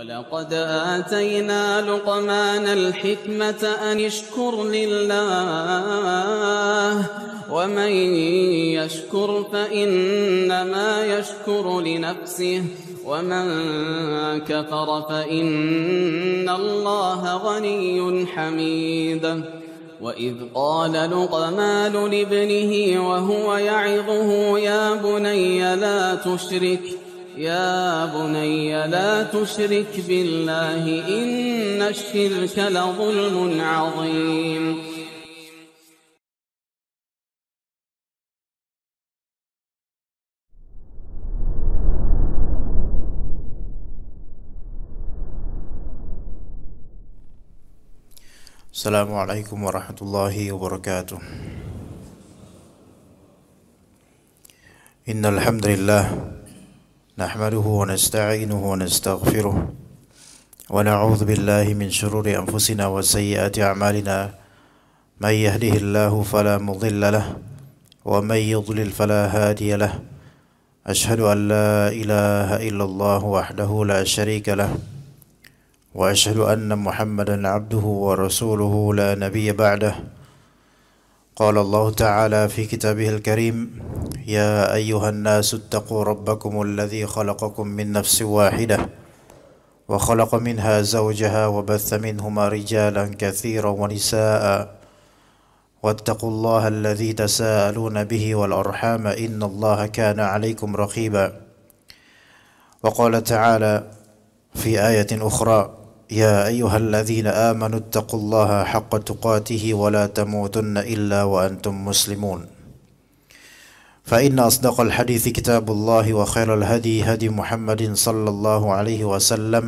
ولقد آتينا لقمان الحكمة أن اشكر لله ومن يشكر فإنما يشكر لنفسه ومن كفر فإن الله غني حميد وإذ قال لقمان لابنه وهو يعظه يا بني لا تشرك يا بني لا تشرك بالله إن الشرك لظلم عظيم السلام عليكم ورحمة الله وبركاته إن الحمد لله نحمده ونستعينه ونستغفره ونعوذ بالله من شرور أنفسنا وسيئات أعمالنا من يهده الله فلا مضل له ومن يضلل فلا هادي له أشهد أن لا إله إلا الله وحده لا شريك له وأشهد أن محمدا عبده ورسوله لا نبي بعده قال الله تعالى في كتابه الكريم يا ايها الناس اتقوا ربكم الذي خلقكم من نفس واحده وخلق منها زوجها وبث منهما رجالا كثيرا ونساء واتقوا الله الذي تساءلون به والارحام ان الله كان عليكم رقيبا وقال تعالى في ايه اخرى يا أيها الذين آمنوا اتقوا الله حق تقاته ولا تموتن إلا وأنتم مسلمون فإن أصدق الحديث كتاب الله وخير الهدي هدي محمد صلى الله عليه وسلم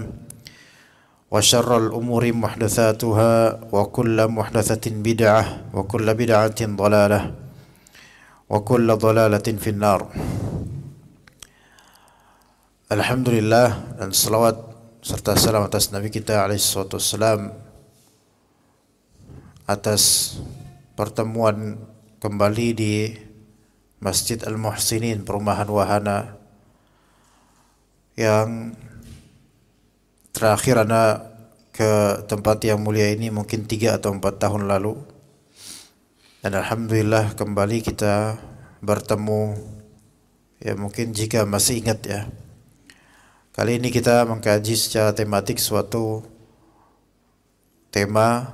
وشر الأمور محدثاتها وكل محدثة بدعة وكل بدعة ضلالة وكل ضلالة في النار الحمد لله dan serta salam atas Nabi kita Salam atas pertemuan kembali di Masjid Al-Muhsinin perumahan Wahana yang terakhir ana ke tempat yang mulia ini mungkin tiga atau empat tahun lalu dan Alhamdulillah kembali kita bertemu ya mungkin jika masih ingat ya Kali ini kita mengkaji secara tematik suatu tema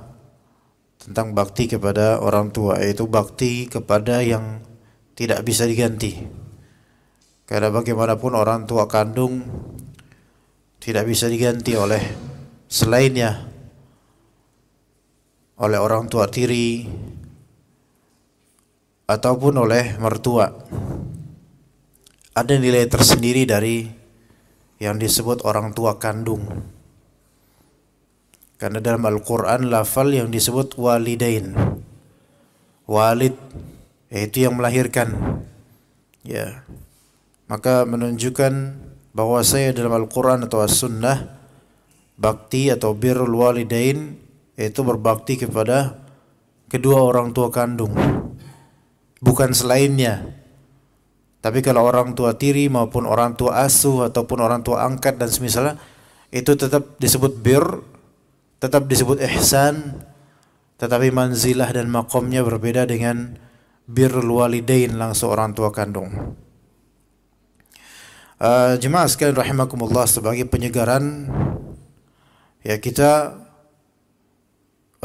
tentang bakti kepada orang tua yaitu bakti kepada yang tidak bisa diganti. Karena bagaimanapun orang tua kandung tidak bisa diganti oleh selainnya oleh orang tua tiri ataupun oleh mertua. Ada nilai tersendiri dari yang disebut orang tua kandung. Karena dalam Al-Quran lafal yang disebut walidain. Walid, yaitu yang melahirkan. Ya. Maka menunjukkan bahwa saya dalam Al-Quran atau As-Sunnah, bakti atau birrul walidain, yaitu berbakti kepada kedua orang tua kandung. Bukan selainnya. Tapi kalau orang tua tiri maupun orang tua asuh ataupun orang tua angkat dan semisalnya itu tetap disebut bir, tetap disebut ihsan, tetapi manzilah dan makomnya berbeda dengan bir walidain langsung orang tua kandung. Uh, jemaah sekalian rahimakumullah sebagai penyegaran ya kita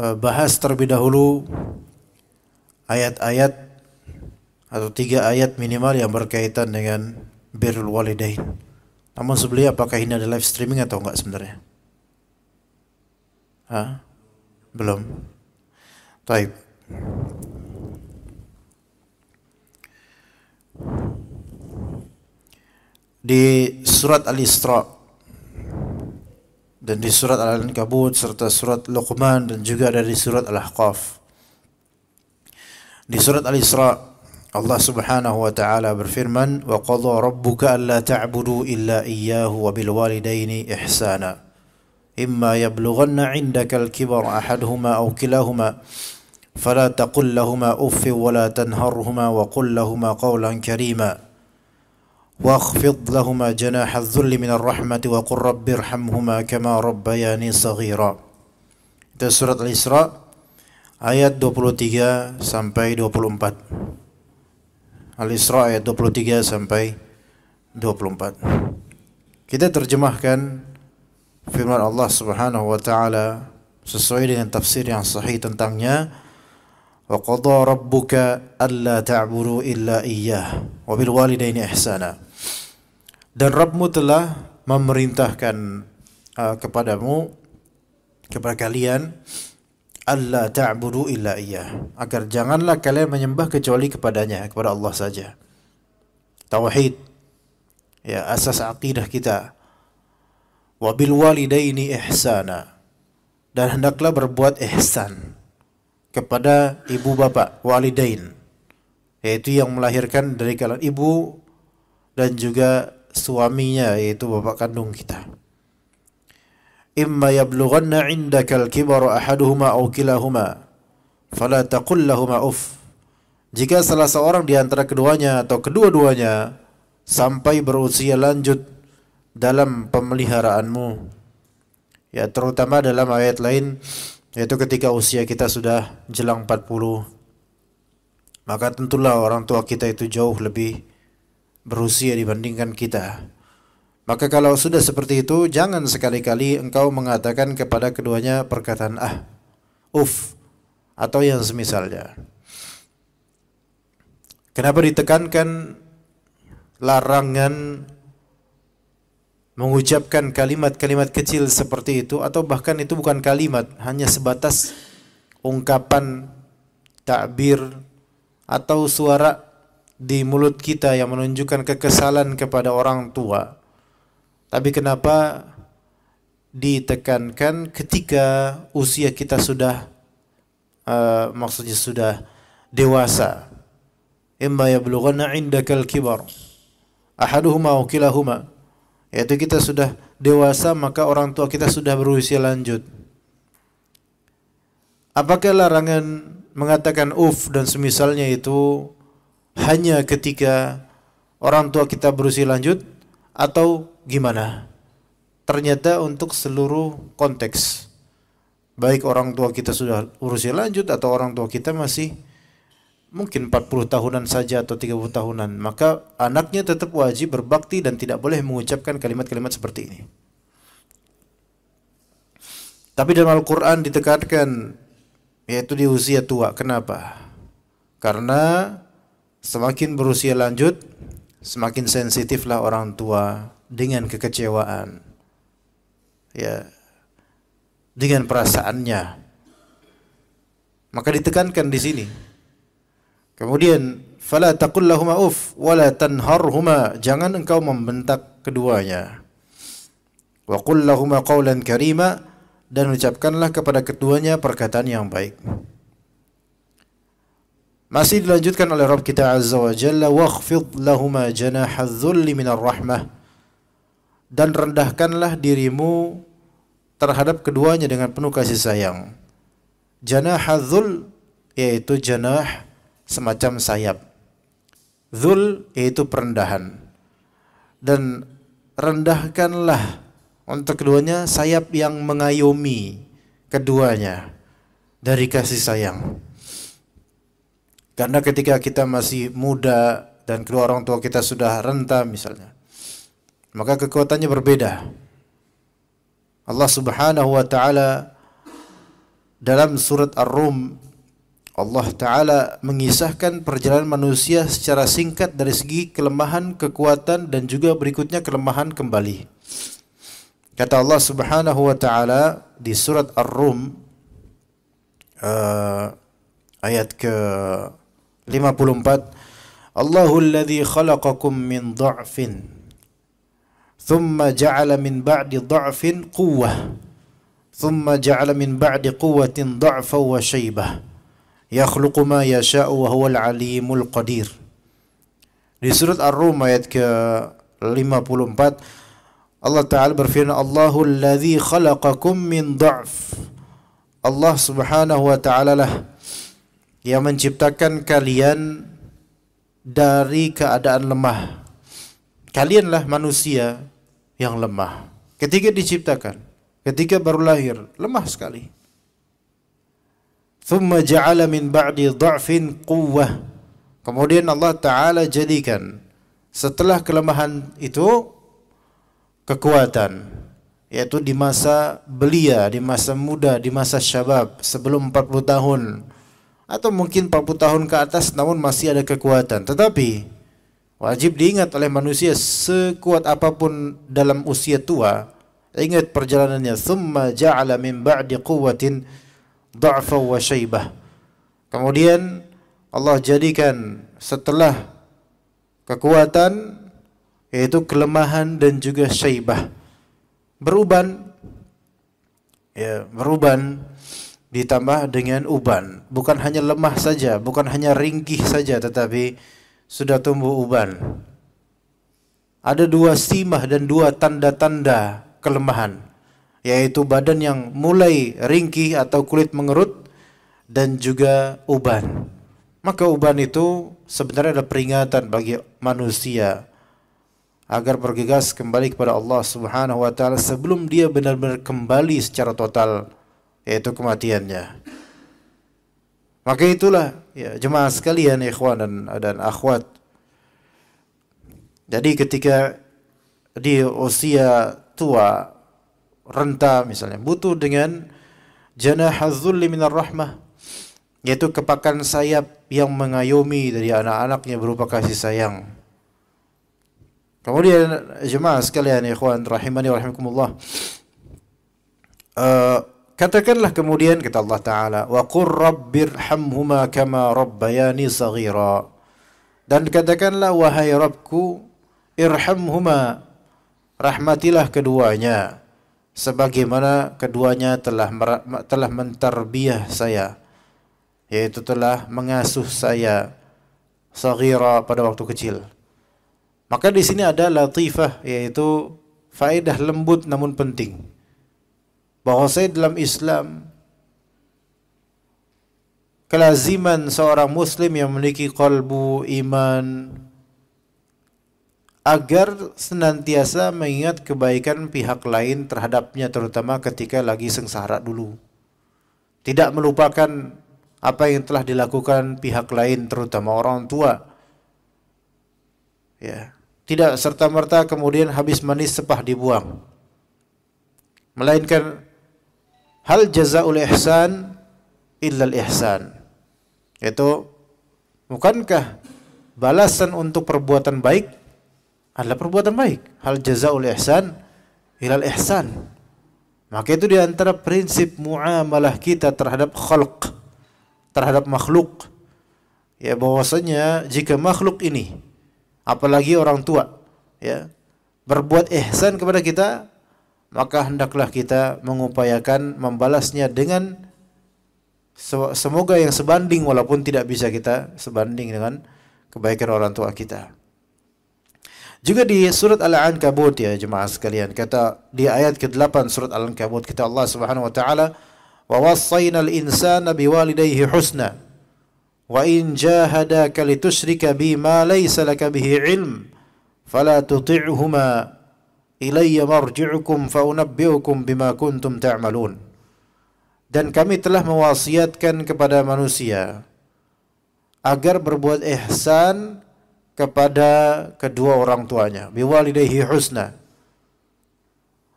uh, bahas terlebih dahulu ayat-ayat atau tiga ayat minimal yang berkaitan dengan birrul walidain. Namun sebelumnya apakah ini ada live streaming atau enggak sebenarnya? Hah? Belum. Taib. Di surat Al-Isra dan di surat Al-Ankabut serta surat Luqman dan juga ada di surat Al-Ahqaf. Di surat Al-Isra Allah Subhanahu wa taala berfirman wa qadha rabbuka alla ta'budu illa iyyahu wa bil walidaini ihsana imma yablughanna 'indaka al-kibara ahaduhuma aw kilahuma فلا تقل لهما أف ولا تنهرهما وقل لهما قولا كريما واخفض لهما جناح الذل من الرحمة وقل رب ارحمهما كما ربياني صغيرا Itu surat Al-Isra ayat 23 sampai 24. Al-Isra ayat 23 sampai 24. Kita terjemahkan firman Allah Subhanahu wa taala sesuai dengan tafsir yang sahih tentangnya wa qada rabbuka alla ta'budu illa iyyah wa bil walidaini ihsana dan Rabbmu telah memerintahkan uh, kepadamu kepada kalian Allah ta'budu illa iya agar janganlah kalian menyembah kecuali kepadanya kepada Allah saja tauhid ya asas akidah kita Wabil walidaini ihsana dan hendaklah berbuat ihsan kepada ibu bapak walidain yaitu yang melahirkan dari kalangan ibu dan juga suaminya yaitu bapak kandung kita imma yablughanna indakal kibar ahaduhuma aw kilahuma fala taqul lahuma uff jika salah seorang di antara keduanya atau kedua-duanya sampai berusia lanjut dalam pemeliharaanmu ya terutama dalam ayat lain yaitu ketika usia kita sudah jelang 40 maka tentulah orang tua kita itu jauh lebih berusia dibandingkan kita maka kalau sudah seperti itu, jangan sekali-kali engkau mengatakan kepada keduanya perkataan ah, uf, atau yang semisalnya. Kenapa ditekankan larangan mengucapkan kalimat-kalimat kecil seperti itu atau bahkan itu bukan kalimat, hanya sebatas ungkapan takbir atau suara di mulut kita yang menunjukkan kekesalan kepada orang tua tapi kenapa ditekankan ketika usia kita sudah uh, maksudnya sudah dewasa? Imma yablughanna indakal kibar ahaduhuma wa kilahuma. Yaitu kita sudah dewasa maka orang tua kita sudah berusia lanjut. Apakah larangan mengatakan uf dan semisalnya itu hanya ketika orang tua kita berusia lanjut atau gimana? Ternyata untuk seluruh konteks. Baik orang tua kita sudah urusnya lanjut atau orang tua kita masih mungkin 40 tahunan saja atau 30 tahunan, maka anaknya tetap wajib berbakti dan tidak boleh mengucapkan kalimat-kalimat seperti ini. Tapi dalam Al-Quran ditekankan yaitu di usia tua. Kenapa? Karena semakin berusia lanjut, semakin sensitiflah orang tua dengan kekecewaan ya dengan perasaannya maka ditekankan di sini kemudian fala taqul lahum uf wala tanharhuma jangan engkau membentak keduanya wa qul lahum qawlan karima dan ucapkanlah kepada keduanya perkataan yang baik masih dilanjutkan oleh Rabb kita Azza wa Jalla wakhfid lahuma janahadh-dhulli minar rahmah dan rendahkanlah dirimu terhadap keduanya dengan penuh kasih sayang. Janah hazul yaitu janah semacam sayap. Zul yaitu perendahan. Dan rendahkanlah untuk keduanya sayap yang mengayomi keduanya dari kasih sayang. Karena ketika kita masih muda dan kedua orang tua kita sudah renta misalnya, maka kekuatannya berbeda. Allah Subhanahu wa taala dalam surat Ar-Rum Allah taala mengisahkan perjalanan manusia secara singkat dari segi kelemahan, kekuatan dan juga berikutnya kelemahan kembali. Kata Allah Subhanahu wa taala di surat Ar-Rum uh, ayat ke 54 Allahul ladzi khalaqakum min dha'fin ثم جعل من بعد ضعف قوة ثم جعل من بعد قوة dha'fa وشيبة shaybah yakhluqu ma yasha'u wa huwal alimul qadir di surat ar-rum ayat ke 54 Allah taala berfirman Allahu allazi khalaqakum min dha'f Allah Subhanahu wa taala lah yang menciptakan kalian dari keadaan lemah kalianlah manusia yang lemah. Ketika diciptakan, ketika baru lahir, lemah sekali. Thumma ja'ala min ba'di dha'fin quwwah. Kemudian Allah Ta'ala jadikan setelah kelemahan itu kekuatan yaitu di masa belia, di masa muda, di masa syabab sebelum 40 tahun atau mungkin 40 tahun ke atas namun masih ada kekuatan. Tetapi Wajib diingat oleh manusia sekuat apapun dalam usia tua. Ingat perjalanannya. Thumma ja'ala min ba'di quwwatin da'fa wa syaibah. Kemudian Allah jadikan setelah kekuatan yaitu kelemahan dan juga syaibah. Beruban ya, beruban ditambah dengan uban. Bukan hanya lemah saja, bukan hanya ringkih saja tetapi sudah tumbuh uban. Ada dua simah dan dua tanda-tanda kelemahan, yaitu badan yang mulai ringkih atau kulit mengerut dan juga uban. Maka uban itu sebenarnya adalah peringatan bagi manusia agar bergegas kembali kepada Allah Subhanahu wa taala sebelum dia benar-benar kembali secara total yaitu kematiannya. Maka itulah ya, jemaah sekalian ikhwan dan, dan akhwat. Jadi ketika di usia tua renta misalnya butuh dengan jannah zulli minar rahmah yaitu kepakan sayap yang mengayomi dari anak-anaknya berupa kasih sayang. Kemudian jemaah sekalian ikhwan rahimani rahimakumullah. Uh, Katakanlah kemudian kata Allah Ta'ala, Wa qur hamhuma kama rabbayani saghira. Dan katakanlah, wahai Rabbku, irhamhuma, rahmatilah keduanya, sebagaimana keduanya telah telah mentarbiyah saya, yaitu telah mengasuh saya, saghira pada waktu kecil. Maka di sini ada latifah, yaitu faedah lembut namun penting bahwa saya dalam Islam kelaziman seorang muslim yang memiliki kalbu iman agar senantiasa mengingat kebaikan pihak lain terhadapnya terutama ketika lagi sengsara dulu tidak melupakan apa yang telah dilakukan pihak lain terutama orang tua ya tidak serta merta kemudian habis manis sepah dibuang melainkan hal jazaul ihsan illal ihsan. Yaitu bukankah balasan untuk perbuatan baik adalah perbuatan baik? Hal jazaul ihsan ilal ihsan. Maka itu diantara prinsip muamalah kita terhadap khalq, terhadap makhluk. Ya bahwasanya jika makhluk ini, apalagi orang tua, ya berbuat ihsan kepada kita, maka hendaklah kita mengupayakan membalasnya dengan semoga yang sebanding walaupun tidak bisa kita sebanding dengan kebaikan orang tua kita. Juga di surat Al-Ankabut ya jemaah sekalian kata di ayat ke-8 surat Al-Ankabut kata Allah Subhanahu wa taala wa wassayna al-insana biwalidayhi husna wa in jahadaka litusyrika bi ma laysa laka bihi ilm fala tuti'huma ilayya marji'ukum faunabbi'ukum bima kuntum ta'malun. Dan kami telah mewasiatkan kepada manusia agar berbuat ihsan kepada kedua orang tuanya. Biwalidayhi husna.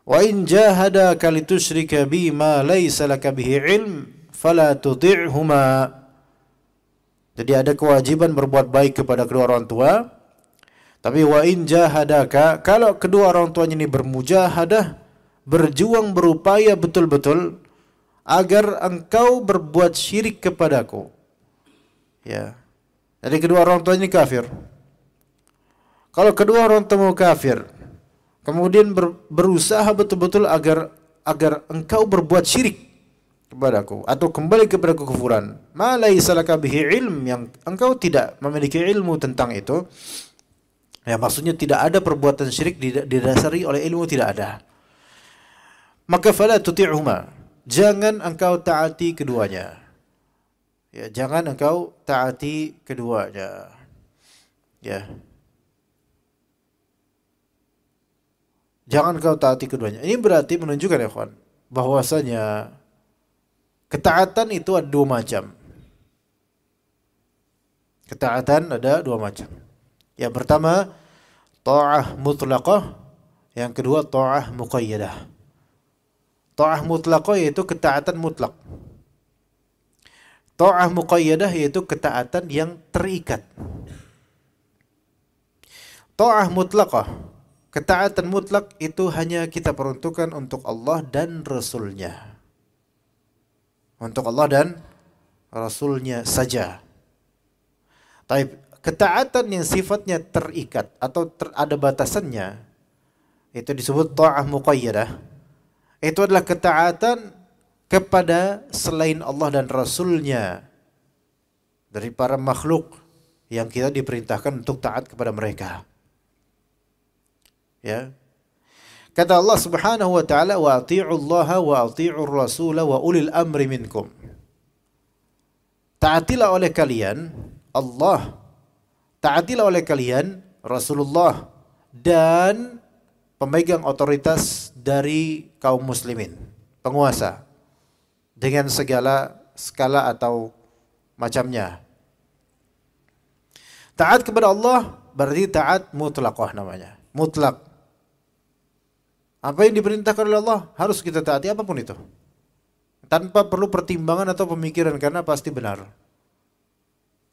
Wa in jahadaka litusyrika bi ma laysa laka bihi ilm fala tuti'huma. Jadi ada kewajiban berbuat baik kepada kedua orang tua tapi wa in jahadaka, kalau kedua orang tuanya ini bermujahadah, berjuang berupaya betul-betul agar engkau berbuat syirik kepadaku. Ya. Jadi kedua orang tuanya ini kafir. Kalau kedua orang tuamu kafir, kemudian ber, berusaha betul-betul agar agar engkau berbuat syirik kepadaku atau kembali kepada kekufuran, ma laisa bihi ilm yang engkau tidak memiliki ilmu tentang itu, Ya maksudnya tidak ada perbuatan syirik didasari oleh ilmu tidak ada. Maka fala tuti'huma. Jangan engkau taati keduanya. Ya, jangan engkau taati keduanya. Ya. Jangan engkau taati keduanya. Ini berarti menunjukkan ya kawan bahwasanya ketaatan itu ada dua macam. Ketaatan ada dua macam. Ya pertama ta'ah mutlaqah, yang kedua ta'ah muqayyadah. Ta'ah mutlaqah yaitu ketaatan mutlak. Ta'ah muqayyadah yaitu ketaatan yang terikat. Ta'ah mutlaqah Ketaatan mutlak itu hanya kita peruntukkan untuk Allah dan Rasulnya. Untuk Allah dan Rasulnya saja. Taib ketaatan yang sifatnya terikat atau ter, ada batasannya itu disebut ta'ah muqayyadah. Itu adalah ketaatan kepada selain Allah dan Rasulnya dari para makhluk yang kita diperintahkan untuk taat kepada mereka. Ya. Kata Allah Subhanahu wa taala wa atii'u Allah wa atii'u Rasul wa ulil amri minkum. Taatilah oleh kalian Allah Taatilah oleh kalian Rasulullah dan pemegang otoritas dari kaum muslimin, penguasa dengan segala skala atau macamnya. Taat kepada Allah berarti taat mutlaqah namanya, mutlak. Apa yang diperintahkan oleh Allah harus kita taati apapun itu. Tanpa perlu pertimbangan atau pemikiran karena pasti benar.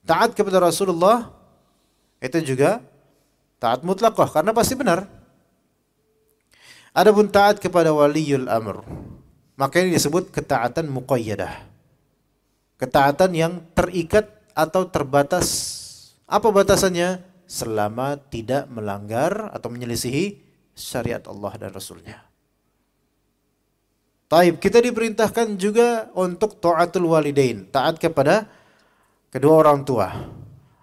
Taat kepada Rasulullah itu juga taat mutlakoh karena pasti benar. Adapun taat kepada waliul amr, maka ini disebut ketaatan muqayyadah. Ketaatan yang terikat atau terbatas. Apa batasannya? Selama tidak melanggar atau menyelisihi syariat Allah dan Rasulnya. Taib, kita diperintahkan juga untuk taatul walidain, taat kepada kedua orang tua.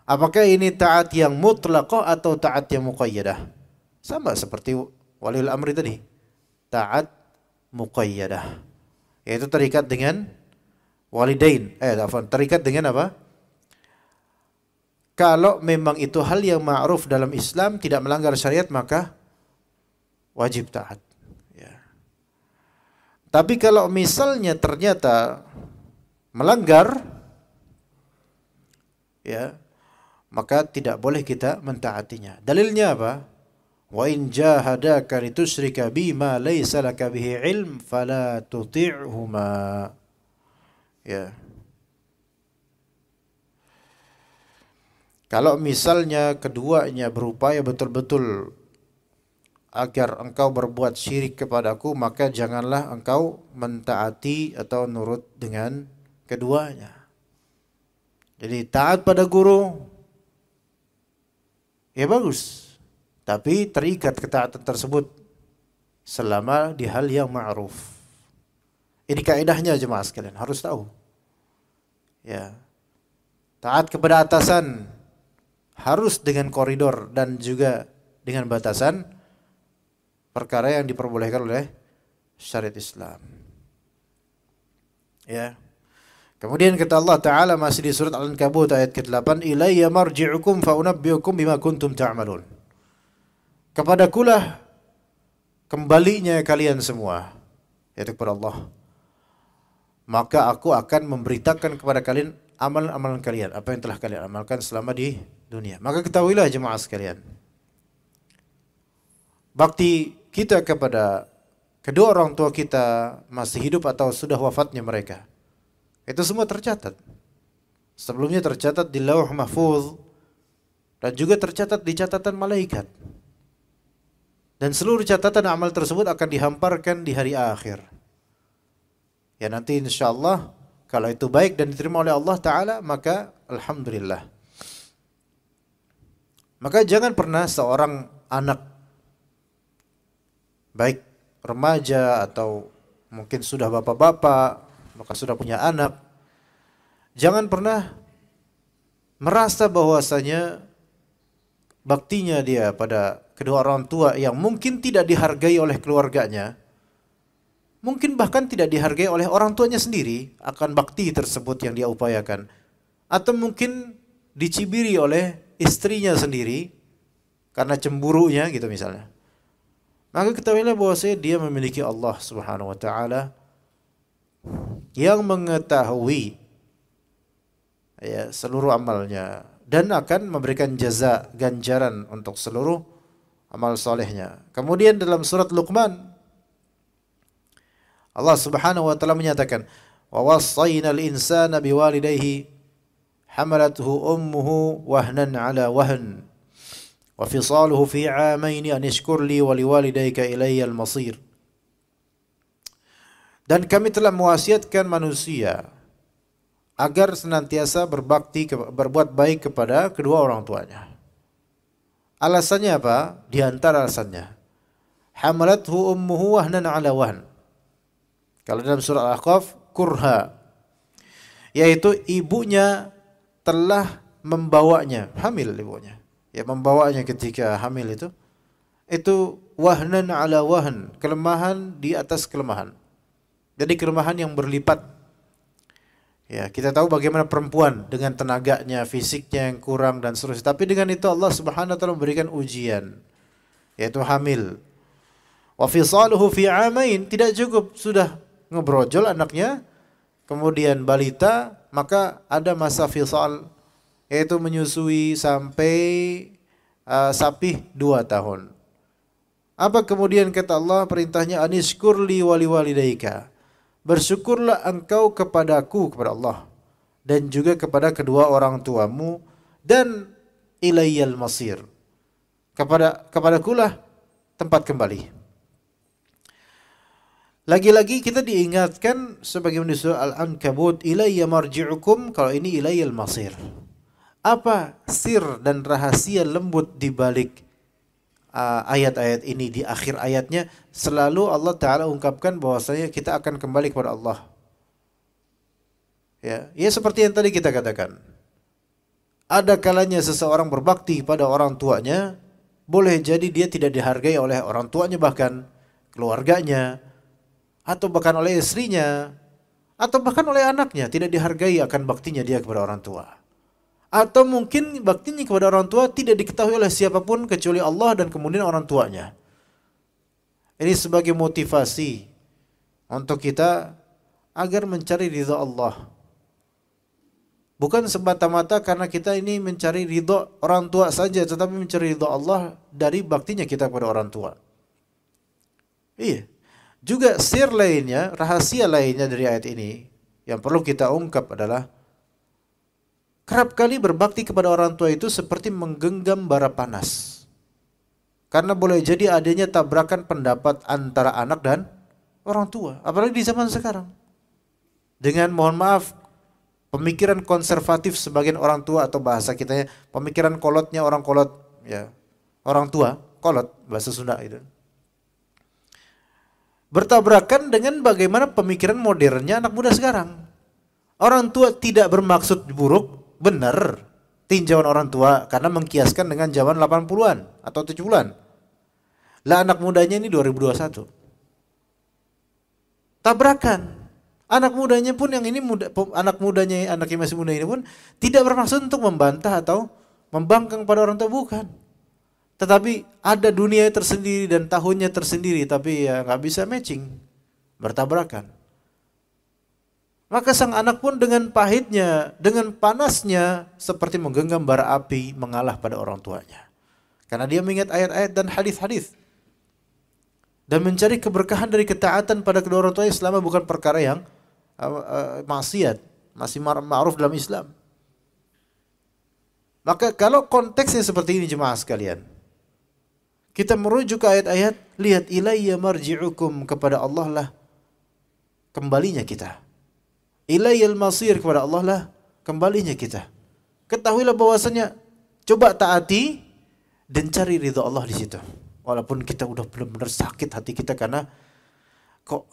Apakah ini taat yang mutlakoh atau taat yang muqayyadah? Sama seperti walil amri tadi. Taat muqayyadah. Yaitu terikat dengan walidain. Eh, terikat dengan apa? Kalau memang itu hal yang ma'ruf dalam Islam tidak melanggar syariat maka wajib taat. Ya. Tapi kalau misalnya ternyata melanggar ya maka tidak boleh kita mentaatinya. Dalilnya apa? Wa in jahadaka litusyrika bima laysa laka bihi ilm fala tuti'huma. Ya. Kalau misalnya keduanya berupaya betul-betul agar engkau berbuat syirik kepadaku maka janganlah engkau mentaati atau nurut dengan keduanya. Jadi taat pada guru ya bagus. Tapi terikat ketaatan tersebut selama di hal yang ma'ruf. Ini kaidahnya jemaah sekalian, harus tahu. Ya. Taat kepada atasan harus dengan koridor dan juga dengan batasan perkara yang diperbolehkan oleh syariat Islam. Ya. Kemudian kata Allah Ta'ala masih di surat Al-Ankabut ayat ke-8, "Ilayya marji'ukum faunabbiukum bima kuntum ta'amalun Kepada Kepadakulah kembalinya kalian semua, yaitu kepada Allah. Maka aku akan memberitakan kepada kalian amalan-amalan kalian, apa yang telah kalian amalkan selama di dunia. Maka ketahuilah jemaah sekalian. Bakti kita kepada kedua orang tua kita masih hidup atau sudah wafatnya mereka itu semua tercatat. Sebelumnya tercatat di lauh mahfuz dan juga tercatat di catatan malaikat. Dan seluruh catatan amal tersebut akan dihamparkan di hari akhir. Ya nanti insyaallah kalau itu baik dan diterima oleh Allah Ta'ala maka Alhamdulillah. Maka jangan pernah seorang anak baik remaja atau mungkin sudah bapak-bapak apakah sudah punya anak. Jangan pernah merasa bahwasanya baktinya dia pada kedua orang tua yang mungkin tidak dihargai oleh keluarganya, mungkin bahkan tidak dihargai oleh orang tuanya sendiri akan bakti tersebut yang dia upayakan. Atau mungkin dicibiri oleh istrinya sendiri karena cemburunya gitu misalnya. Maka ketahuilah bahwa dia memiliki Allah Subhanahu wa taala yang mengetahui ya, seluruh amalnya dan akan memberikan jaza ganjaran untuk seluruh amal solehnya. Kemudian dalam surat Luqman Allah Subhanahu wa taala menyatakan wa wassayna al-insana biwalidayhi hamalathu ummuhu wahnan ala wahn wa fisaluhu fi 'amayn an ishkur li wa liwalidayka ilayya al-masir. Dan kami telah mewasiatkan manusia agar senantiasa berbakti berbuat baik kepada kedua orang tuanya. Alasannya apa? Di antara alasannya. Hamalathu ummuhu wahnan ala wahn. Kalau dalam surah Al-Ahqaf, kurha. Yaitu ibunya telah membawanya, hamil ibunya. Ya membawanya ketika hamil itu. Itu wahnan ala wahn, kelemahan di atas kelemahan. Jadi kelemahan yang berlipat. Ya, kita tahu bagaimana perempuan dengan tenaganya, fisiknya yang kurang dan seterusnya. Tapi dengan itu Allah Subhanahu wa taala memberikan ujian yaitu hamil. Wa fisaluhu fi amain tidak cukup sudah ngebrojol anaknya kemudian balita maka ada masa fisal yaitu menyusui sampai uh, eh, sapi dua tahun. Apa kemudian kata Allah perintahnya anishkurli wali walidaika bersyukurlah engkau kepadaku kepada Allah dan juga kepada kedua orang tuamu dan ilayyal masir kepada kepadakulah tempat kembali lagi-lagi kita diingatkan sebagaimana di surah Al-Ankabut ilayya marji'ukum kalau ini ilayyal masir apa sir dan rahasia lembut di balik Uh, ayat-ayat uh, ini di akhir ayatnya selalu Allah taala ungkapkan bahwasanya kita akan kembali kepada Allah. Ya, ya seperti yang tadi kita katakan. Ada kalanya seseorang berbakti pada orang tuanya, boleh jadi dia tidak dihargai oleh orang tuanya bahkan keluarganya atau bahkan oleh istrinya atau bahkan oleh anaknya tidak dihargai akan baktinya dia kepada orang tua atau mungkin baktinya kepada orang tua tidak diketahui oleh siapapun kecuali Allah dan kemudian orang tuanya. Ini sebagai motivasi untuk kita agar mencari ridha Allah. Bukan semata-mata karena kita ini mencari ridha orang tua saja, tetapi mencari ridha Allah dari baktinya kita kepada orang tua. Iya. Juga sir lainnya, rahasia lainnya dari ayat ini yang perlu kita ungkap adalah Kerap kali berbakti kepada orang tua itu seperti menggenggam bara panas. Karena boleh jadi adanya tabrakan pendapat antara anak dan orang tua, apalagi di zaman sekarang. Dengan mohon maaf, pemikiran konservatif sebagian orang tua atau bahasa kita ya, pemikiran kolotnya orang kolot, ya. Orang tua, kolot bahasa Sunda itu. Bertabrakan dengan bagaimana pemikiran modernnya anak muda sekarang. Orang tua tidak bermaksud buruk, benar tinjauan orang tua karena mengkiaskan dengan zaman 80-an atau 70-an. Lah anak mudanya ini 2021. Tabrakan. Anak mudanya pun yang ini muda, anak mudanya anak yang masih muda ini pun tidak bermaksud untuk membantah atau membangkang pada orang tua bukan. Tetapi ada dunia tersendiri dan tahunnya tersendiri tapi ya nggak bisa matching bertabrakan. Maka sang anak pun dengan pahitnya, dengan panasnya seperti menggenggam bara api mengalah pada orang tuanya. Karena dia mengingat ayat-ayat dan hadis-hadis dan mencari keberkahan dari ketaatan pada kedua orang tuanya selama bukan perkara yang uh, uh, maksiat, masih ma'ruf dalam Islam. Maka kalau konteksnya seperti ini jemaah sekalian, kita merujuk ke ayat-ayat, lihat ilayya marji'ukum kepada Allah lah kembalinya kita. Ilayil masir kepada Allah lah kembalinya kita. Ketahuilah bahwasanya coba taati dan cari ridho Allah di situ. Walaupun kita udah benar-benar sakit hati kita karena kok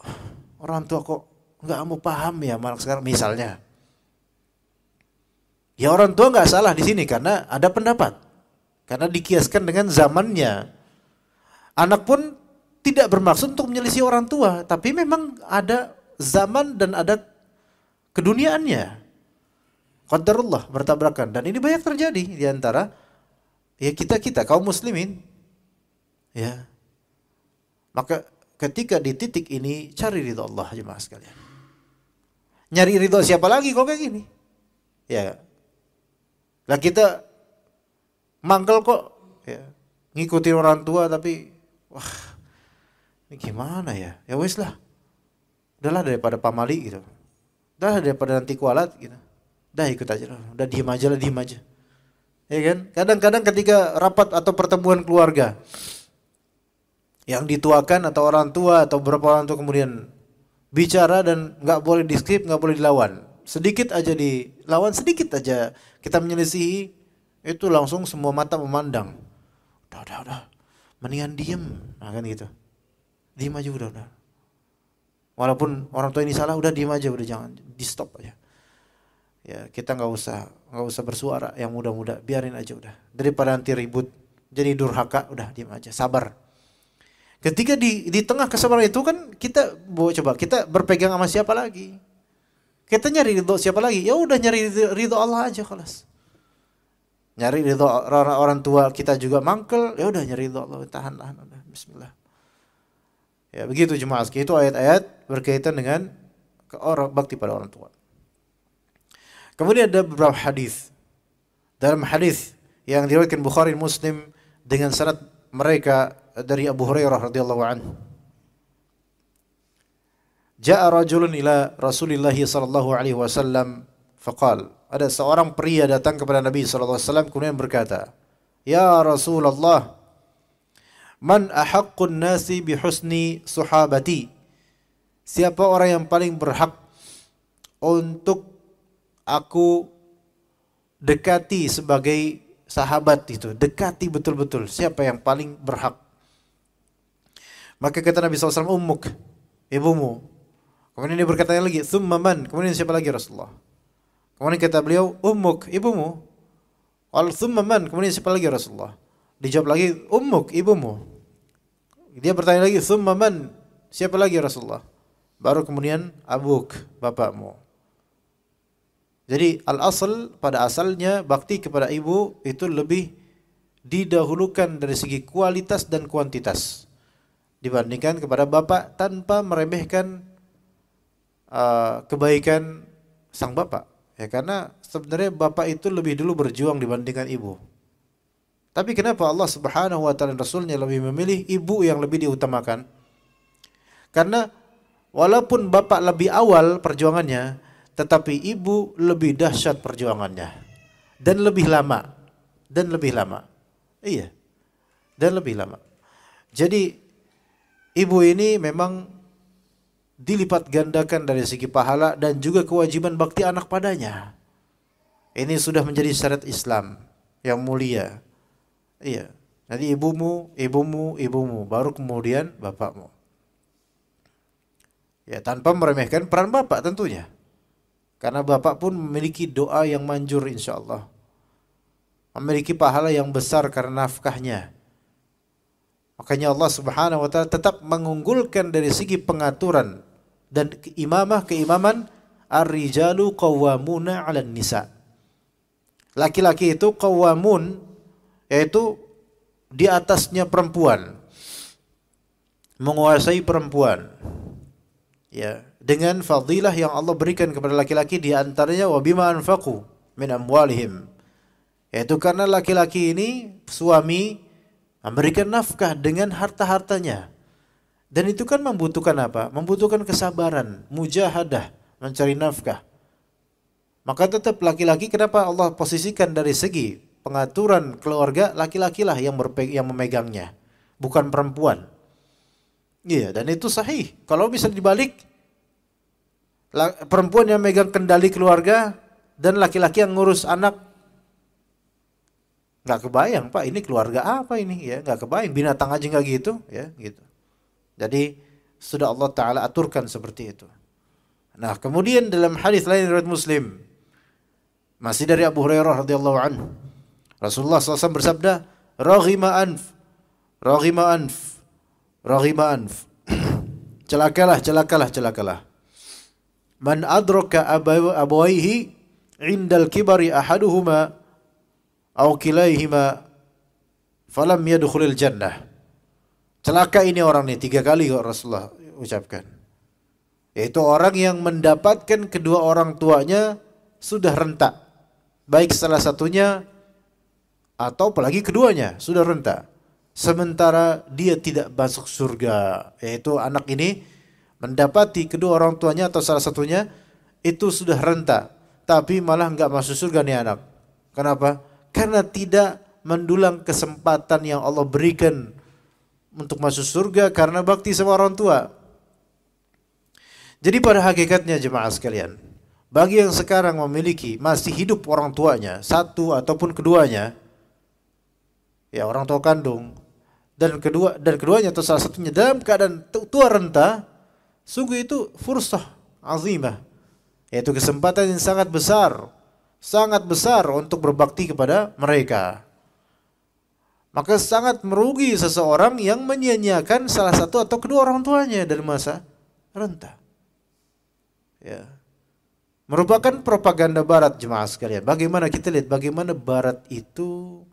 orang tua kok nggak mau paham ya malah sekarang misalnya. Ya orang tua nggak salah di sini karena ada pendapat. Karena dikiaskan dengan zamannya. Anak pun tidak bermaksud untuk menyelisih orang tua, tapi memang ada zaman dan ada keduniaannya. Qadarullah bertabrakan dan ini banyak terjadi di antara ya kita-kita kaum muslimin. Ya. Maka ketika di titik ini cari ridho Allah jemaah sekalian. Nyari ridho siapa lagi kok kayak gini? Ya. Lah kita mangkel kok ya. Ngikutin orang tua tapi wah ini gimana ya? Ya wis lah. Udahlah daripada pamali gitu. Dah daripada nanti kualat gitu. Dah ikut aja lah. Udah diem aja lah, diem aja. Ya kan? Kadang-kadang ketika rapat atau pertemuan keluarga yang dituakan atau orang tua atau beberapa orang tua kemudian bicara dan nggak boleh di skip, nggak boleh dilawan. Sedikit aja dilawan, sedikit aja kita menyelisihi itu langsung semua mata memandang. Udah, udah, udah. Mendingan diem, nah, kan gitu. Diem aja udah, udah walaupun orang tua ini salah udah diem aja udah jangan di stop aja ya kita nggak usah nggak usah bersuara yang muda-muda biarin aja udah daripada nanti ribut jadi durhaka udah diem aja sabar ketika di di tengah kesabaran itu kan kita coba kita berpegang sama siapa lagi kita nyari ridho siapa lagi ya udah nyari ridho, ridho Allah aja kelas nyari ridho orang, orang tua kita juga mangkel ya udah nyari ridho Allah tahan tahan udah Bismillah Ya, begitu jemaah sekalian. Itu ayat-ayat berkaitan dengan orang bakti pada orang tua. Kemudian ada beberapa hadis. Dalam hadis yang diriwayatkan Bukhari Muslim dengan sanad mereka dari Abu Hurairah radhiyallahu anhu. Ja'a rajulun ila Rasulillah sallallahu alaihi wasallam faqal. Ada seorang pria datang kepada Nabi sallallahu alaihi wasallam kemudian berkata, "Ya Rasulullah, Man ahaqqun nasi bihusni suhabati. Siapa orang yang paling berhak untuk aku dekati sebagai sahabat itu. Dekati betul-betul. Siapa yang paling berhak? Maka kata Nabi SAW, ummuk, ibumu. Kemudian dia berkata lagi, thumma man. Kemudian siapa lagi Rasulullah? Kemudian kata beliau, ummuk, ibumu. Al thumma man. Kemudian siapa lagi Rasulullah? Dijawab lagi, ummuk, ibumu. Dia bertanya lagi, "Tsumma man?" Siapa lagi ya Rasulullah? Baru kemudian abuk, bapakmu. Jadi al-asl pada asalnya bakti kepada ibu itu lebih didahulukan dari segi kualitas dan kuantitas dibandingkan kepada bapak tanpa meremehkan uh, kebaikan sang bapak ya karena sebenarnya bapak itu lebih dulu berjuang dibandingkan ibu tapi kenapa Allah Subhanahu wa taala Rasulnya lebih memilih ibu yang lebih diutamakan? Karena walaupun bapak lebih awal perjuangannya, tetapi ibu lebih dahsyat perjuangannya dan lebih lama dan lebih lama. Iya. Dan lebih lama. Jadi ibu ini memang dilipat gandakan dari segi pahala dan juga kewajiban bakti anak padanya. Ini sudah menjadi syarat Islam yang mulia. Iya. Nanti ibumu, ibumu, ibumu, baru kemudian bapakmu. Ya, tanpa meremehkan peran bapak tentunya. Karena bapak pun memiliki doa yang manjur insya Allah. Memiliki pahala yang besar karena nafkahnya. Makanya Allah Subhanahu wa taala tetap mengunggulkan dari segi pengaturan dan imamah keimaman ar-rijalu qawwamuna 'alan nisa. Laki-laki itu qawwamun yaitu di atasnya perempuan menguasai perempuan ya dengan fadilah yang Allah berikan kepada laki-laki di antaranya wa bima anfaqu min amwalihim yaitu karena laki-laki ini suami memberikan nafkah dengan harta-hartanya dan itu kan membutuhkan apa? Membutuhkan kesabaran, mujahadah, mencari nafkah. Maka tetap laki-laki kenapa Allah posisikan dari segi pengaturan keluarga laki-laki lah yang berpe yang memegangnya, bukan perempuan. Iya, dan itu sahih. Kalau bisa dibalik, perempuan yang megang kendali keluarga dan laki-laki yang ngurus anak nggak kebayang pak ini keluarga apa ini ya nggak kebayang binatang aja nggak gitu ya gitu jadi sudah Allah Taala aturkan seperti itu nah kemudian dalam hadis lain dari Muslim masih dari Abu Hurairah radhiyallahu anhu Rasulullah SAW bersabda, Rahima anf, rahima anf, rahima anf. celakalah, celakalah, celakalah. Man adroka abawaihi indal kibari ahaduhuma au kilaihima falam yadukhulil jannah. Celaka ini orang ini tiga kali kok Rasulullah ucapkan. Yaitu orang yang mendapatkan kedua orang tuanya sudah rentak. Baik salah satunya atau apalagi keduanya sudah renta. Sementara dia tidak masuk surga, yaitu anak ini mendapati kedua orang tuanya atau salah satunya itu sudah renta, tapi malah nggak masuk surga nih anak. Kenapa? Karena tidak mendulang kesempatan yang Allah berikan untuk masuk surga karena bakti sama orang tua. Jadi pada hakikatnya jemaah sekalian, bagi yang sekarang memiliki masih hidup orang tuanya, satu ataupun keduanya, ya orang tua kandung dan kedua dan keduanya atau salah satunya dalam keadaan tua renta sungguh itu fursah azimah yaitu kesempatan yang sangat besar sangat besar untuk berbakti kepada mereka maka sangat merugi seseorang yang menyia-nyiakan salah satu atau kedua orang tuanya dari masa renta ya merupakan propaganda barat jemaah sekalian bagaimana kita lihat bagaimana barat itu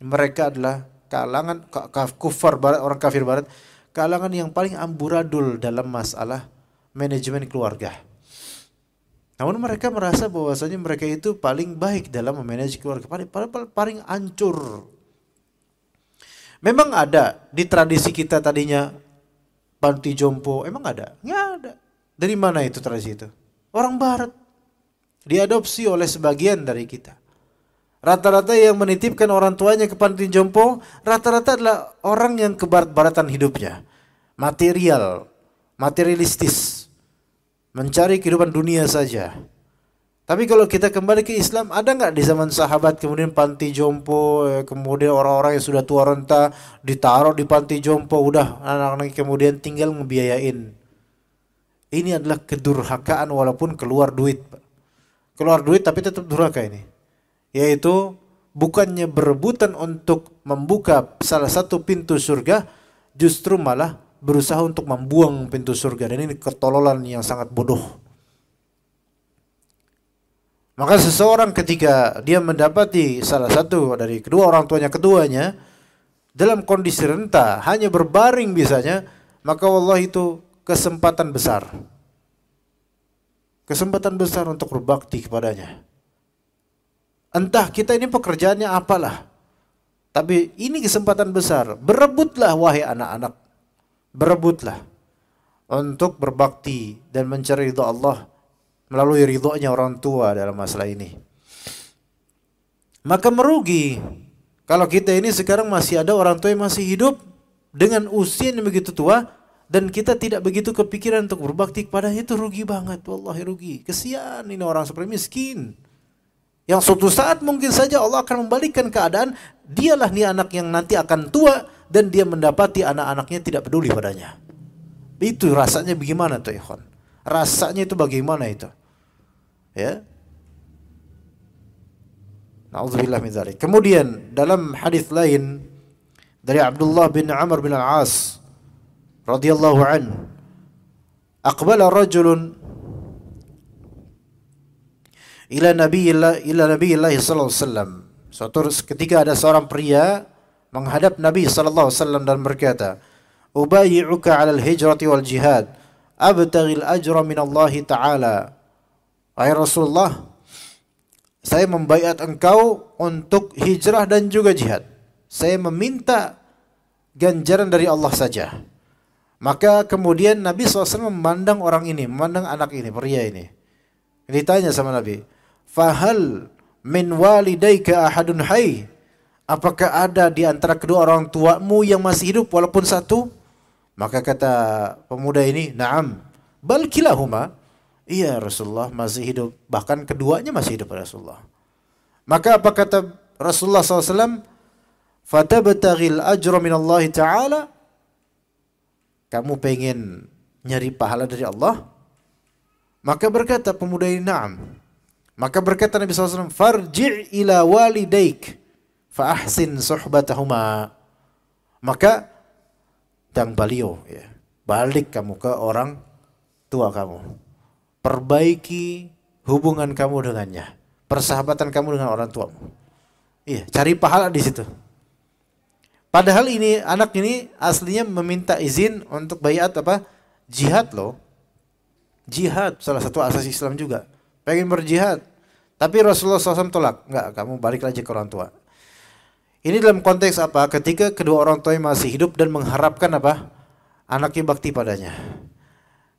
mereka adalah kalangan kafir barat, orang kafir barat, kalangan yang paling amburadul dalam masalah manajemen keluarga. Namun mereka merasa bahwasanya mereka itu paling baik dalam memanage keluarga, paling paling, paling ancur. Memang ada di tradisi kita tadinya panti jompo, emang ada? Nggak ada. Dari mana itu tradisi itu? Orang barat. Diadopsi oleh sebagian dari kita. Rata-rata yang menitipkan orang tuanya ke panti jompo rata-rata adalah orang yang kebarat-baratan hidupnya. Material, materialistis. Mencari kehidupan dunia saja. Tapi kalau kita kembali ke Islam, ada nggak di zaman sahabat kemudian panti jompo, eh, kemudian orang-orang yang sudah tua renta ditaruh di panti jompo, udah anak-anak kemudian tinggal membiayain. Ini adalah kedurhakaan walaupun keluar duit. Keluar duit tapi tetap durhaka ini yaitu bukannya berebutan untuk membuka salah satu pintu surga, justru malah berusaha untuk membuang pintu surga. Dan ini ketololan yang sangat bodoh. Maka seseorang ketika dia mendapati salah satu dari kedua orang tuanya keduanya dalam kondisi renta hanya berbaring biasanya maka Allah itu kesempatan besar. Kesempatan besar untuk berbakti kepadanya. Entah kita ini pekerjaannya apalah. Tapi ini kesempatan besar. Berebutlah wahai anak-anak. Berebutlah untuk berbakti dan mencari ridho Allah melalui ridhonya orang tua dalam masalah ini. Maka merugi kalau kita ini sekarang masih ada orang tua yang masih hidup dengan usia yang begitu tua dan kita tidak begitu kepikiran untuk berbakti kepada itu rugi banget, wallahi rugi. Kesian ini orang seperti miskin. Yang suatu saat mungkin saja Allah akan membalikkan keadaan, dialah nih anak yang nanti akan tua dan dia mendapati anak-anaknya tidak peduli padanya. Itu rasanya bagaimana tuh ikhwan? Rasanya itu bagaimana itu? Ya. Nauzubillah Kemudian dalam hadis lain dari Abdullah bin Amr bin Al-As radhiyallahu an aqbala rajulun ila nabiyillah ila Allah sallallahu alaihi wasallam. Suatu ketika ada seorang pria menghadap Nabi sallallahu alaihi wasallam dan berkata, "Ubayyi'uka al hijrati wal jihad, al ajra min Allah taala." Wahai Rasulullah, saya membaiat engkau untuk hijrah dan juga jihad. Saya meminta ganjaran dari Allah saja. Maka kemudian Nabi SAW memandang orang ini, memandang anak ini, pria ini. Ditanya sama Nabi, Fahal min walidayka ahadun hayy? Apakah ada di antara kedua orang tuamu yang masih hidup walaupun satu? Maka kata pemuda ini, "Na'am." Bal kilahuma. Iya, Rasulullah masih hidup. Bahkan keduanya masih hidup Rasulullah. Maka apa kata Rasulullah SAW? "Fatabtaghil ajra min Allah Ta'ala." Kamu pengen nyari pahala dari Allah? Maka berkata pemuda ini, "Na'am." Maka berkata Nabi SAW, Farji' ila walidaik fa'ahsin sohbatahuma. Maka, dan balio, ya. balik kamu ke orang tua kamu. Perbaiki hubungan kamu dengannya. Persahabatan kamu dengan orang tuamu. Iya, cari pahala di situ. Padahal ini anak ini aslinya meminta izin untuk bayat apa? Jihad loh. Jihad salah satu asas Islam juga pengen berjihad. Tapi Rasulullah SAW tolak, enggak, kamu balik lagi ke orang tua. Ini dalam konteks apa? Ketika kedua orang tua masih hidup dan mengharapkan apa? Anaknya bakti padanya.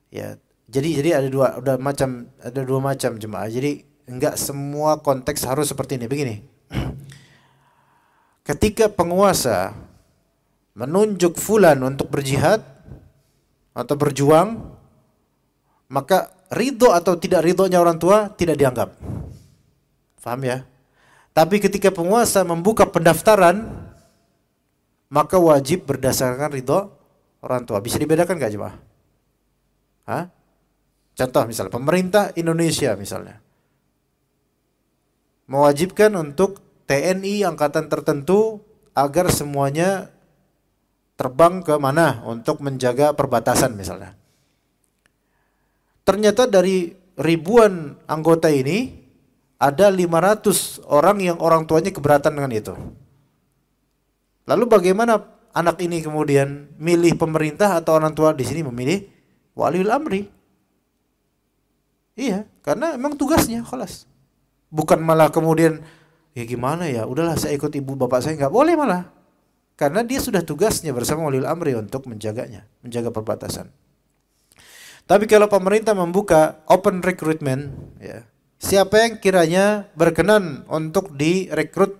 Ya, jadi jadi ada dua ada macam ada dua macam jemaah. Jadi enggak semua konteks harus seperti ini. Begini. Ketika penguasa menunjuk fulan untuk berjihad atau berjuang, maka ridho atau tidak ridhonya orang tua tidak dianggap. Faham ya? Tapi ketika penguasa membuka pendaftaran, maka wajib berdasarkan ridho orang tua. Bisa dibedakan gak jemaah? Hah? Contoh misalnya, pemerintah Indonesia misalnya. Mewajibkan untuk TNI angkatan tertentu agar semuanya terbang ke mana untuk menjaga perbatasan misalnya. Ternyata dari ribuan anggota ini ada 500 orang yang orang tuanya keberatan dengan itu. Lalu bagaimana anak ini kemudian milih pemerintah atau orang tua di sini memilih waliul amri? Iya, karena emang tugasnya kelas. Bukan malah kemudian ya gimana ya, udahlah saya ikut ibu bapak saya nggak boleh malah. Karena dia sudah tugasnya bersama waliul amri untuk menjaganya, menjaga perbatasan. Tapi kalau pemerintah membuka open recruitment, ya, siapa yang kiranya berkenan untuk direkrut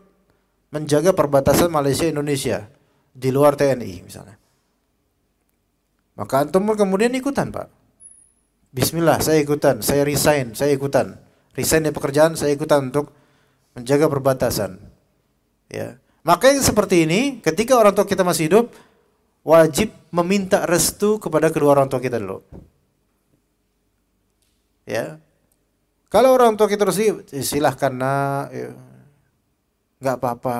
menjaga perbatasan Malaysia Indonesia di luar TNI misalnya. Maka antum kemudian ikutan pak. Bismillah saya ikutan, saya resign, saya ikutan. Resign di pekerjaan saya ikutan untuk menjaga perbatasan. Ya. Maka yang seperti ini ketika orang tua kita masih hidup wajib meminta restu kepada kedua orang tua kita dulu. Ya. Kalau orang tua kita sih ya silahkan nak, ya. nggak apa-apa.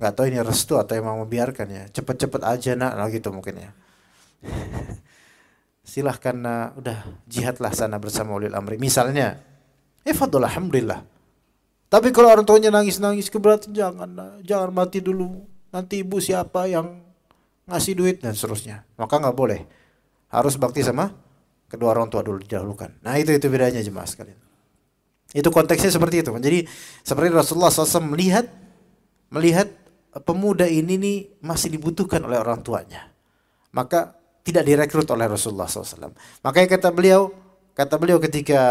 Nggak tahu ini restu atau emang membiarkan ya. Cepet-cepet aja nak, nah gitu mungkin ya. silahkan nak, udah jihadlah sana bersama ulil amri. Misalnya, eh fadullah alhamdulillah. Tapi kalau orang tuanya nangis-nangis keberatan, jangan nak, jangan mati dulu. Nanti ibu siapa yang ngasih duit dan seterusnya. Maka nggak boleh. Harus bakti sama kedua orang tua dulu didahulukan. Nah itu itu bedanya jemaah sekalian. Itu konteksnya seperti itu. Jadi seperti Rasulullah SAW melihat melihat eh, pemuda ini nih masih dibutuhkan oleh orang tuanya. Maka tidak direkrut oleh Rasulullah SAW. Makanya kata beliau, kata beliau ketika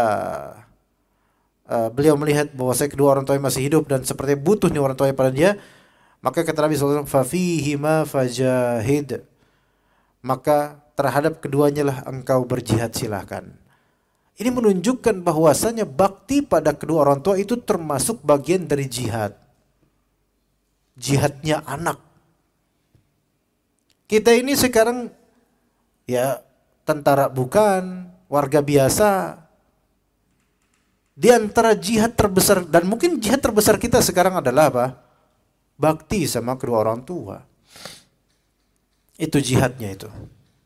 uh, beliau melihat bahwa saya kedua orang tua masih hidup dan seperti butuh nih orang tuanya pada dia, maka kata Nabi SAW, فَفِيهِمَا fajahid. Maka terhadap keduanya lah engkau berjihad silahkan. Ini menunjukkan bahwasanya bakti pada kedua orang tua itu termasuk bagian dari jihad. Jihadnya anak. Kita ini sekarang ya tentara bukan, warga biasa. Di antara jihad terbesar dan mungkin jihad terbesar kita sekarang adalah apa? Bakti sama kedua orang tua. Itu jihadnya itu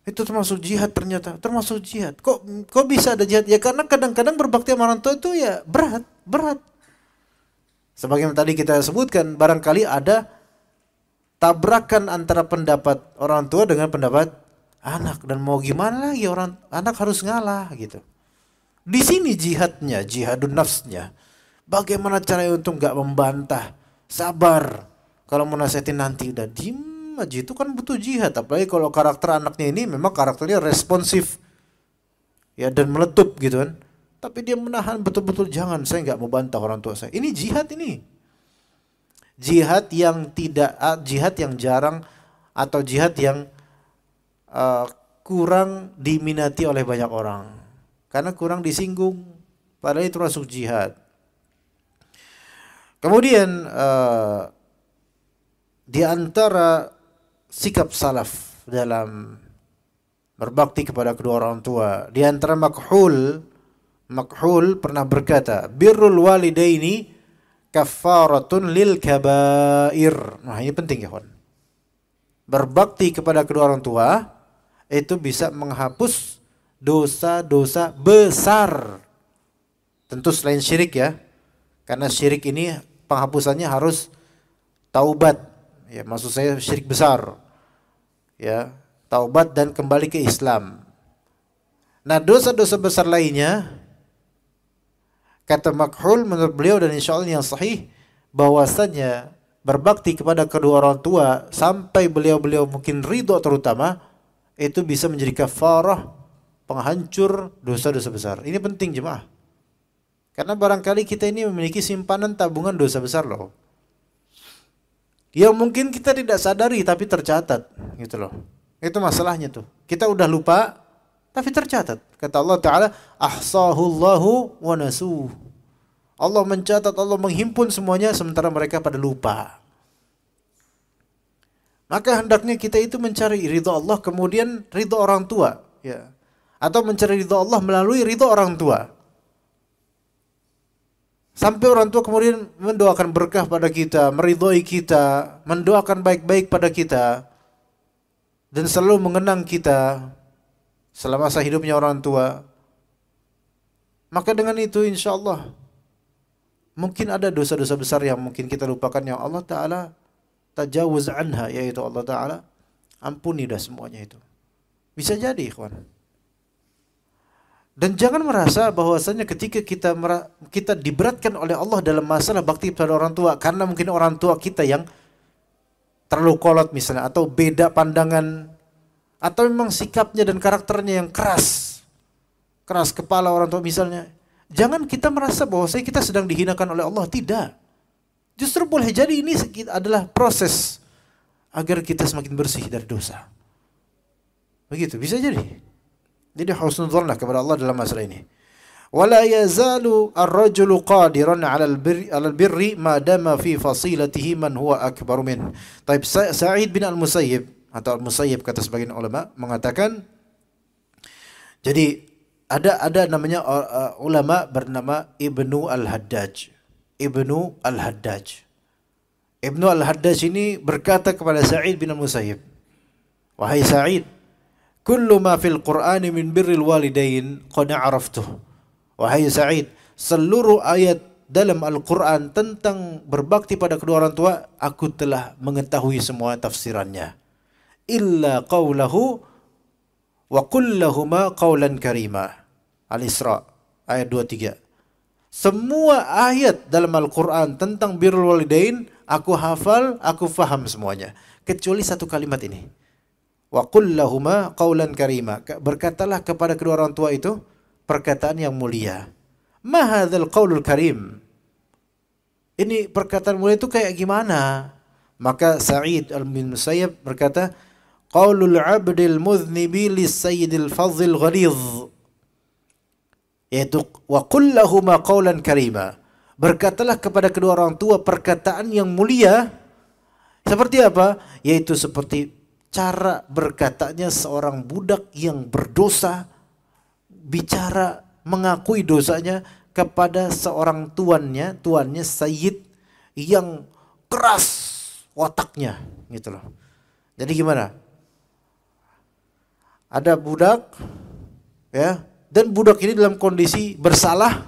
itu termasuk jihad ternyata termasuk jihad kok kok bisa ada jihad ya karena kadang-kadang berbakti sama orang tua itu ya berat berat yang tadi kita sebutkan barangkali ada tabrakan antara pendapat orang tua dengan pendapat anak dan mau gimana lagi orang anak harus ngalah gitu di sini jihadnya jihadun nafsnya bagaimana caranya untuk nggak membantah sabar kalau mau nasihatin nanti udah diem ji itu kan butuh jihad apalagi kalau karakter anaknya ini memang karakternya responsif ya dan meletup gitu kan tapi dia menahan betul-betul jangan saya nggak mau bantah orang tua saya ini jihad ini jihad yang tidak ah, jihad yang jarang atau jihad yang uh, kurang diminati oleh banyak orang karena kurang disinggung padahal itu masuk jihad kemudian uh, di antara sikap salaf dalam berbakti kepada kedua orang tua. Di antara makhul, makhul pernah berkata, birrul walidaini kafaratun lil kabair. Nah, ini penting ya, kawan. Berbakti kepada kedua orang tua itu bisa menghapus dosa-dosa besar. Tentu selain syirik ya. Karena syirik ini penghapusannya harus taubat ya maksud saya syirik besar ya taubat dan kembali ke Islam nah dosa-dosa besar lainnya kata makhul menurut beliau dan insya Allah yang sahih bahwasanya berbakti kepada kedua orang tua sampai beliau-beliau mungkin ridho terutama itu bisa menjadi kafarah penghancur dosa-dosa besar ini penting jemaah karena barangkali kita ini memiliki simpanan tabungan dosa besar loh Ya mungkin kita tidak sadari tapi tercatat gitu loh. Itu masalahnya tuh. Kita udah lupa tapi tercatat. Kata Allah Taala, ahsahullahu wa nasuh. Allah mencatat, Allah menghimpun semuanya sementara mereka pada lupa. Maka hendaknya kita itu mencari ridho Allah kemudian ridho orang tua, ya. Atau mencari ridho Allah melalui ridho orang tua. Sampai orang tua kemudian mendoakan berkah pada kita, meridhoi kita, mendoakan baik-baik pada kita, dan selalu mengenang kita selama masa hidupnya orang tua. Maka dengan itu insya Allah mungkin ada dosa-dosa besar yang mungkin kita lupakan yang Allah Ta'ala tajawuz anha yaitu Allah Ta'ala ampuni dah semuanya itu. Bisa jadi ikhwan. Dan jangan merasa bahwasanya ketika kita kita diberatkan oleh Allah dalam masalah bakti pada orang tua karena mungkin orang tua kita yang terlalu kolot misalnya atau beda pandangan atau memang sikapnya dan karakternya yang keras keras kepala orang tua misalnya jangan kita merasa bahwa saya kita sedang dihinakan oleh Allah tidak justru boleh jadi ini adalah proses agar kita semakin bersih dari dosa begitu bisa jadi jadi husnudzonlah kepada Allah dalam masalah ini. ولا يزال الرجل قادرا على البر على البر ما دام في فصيلته من هو fasilatihi man طيب سعيد بن المسيب atau المسيب kata sebagian ulama mengatakan jadi ada ada namanya uh, uh, ulama bernama Ibnu Al-Haddaj. Ibnu Al-Haddaj. Ibnu Al-Haddaj ini berkata kepada Sa'id bin Al-Musayyib, "Wahai Sa'id, Kullu ma fil Qur'ani min birril walidain qad araftuh. Wahai Sa'id, seluruh ayat dalam Al-Qur'an tentang berbakti pada kedua orang tua aku telah mengetahui semua tafsirannya. Illa qawlahu wa kullahuma qawlan karima. Al-Isra ayat 23. Semua ayat dalam Al-Qur'an tentang birrul walidain aku hafal, aku faham semuanya kecuali satu kalimat ini wa qul lahuma qawlan karima. Berkatalah kepada kedua orang tua itu perkataan yang mulia. Ma hadzal qaulul karim? Ini perkataan mulia itu kayak gimana? Maka Sa'id al-Bin Musayyib berkata, qaulul 'abdil mudhnibi lis sayyidil fadhil ghalidh. Yaitu wa lahuma qawlan karima. Berkatalah kepada kedua orang tua perkataan yang mulia. Seperti apa? Yaitu seperti cara berkatanya seorang budak yang berdosa bicara mengakui dosanya kepada seorang tuannya, tuannya Sayyid yang keras otaknya gitu loh. Jadi gimana? Ada budak ya, dan budak ini dalam kondisi bersalah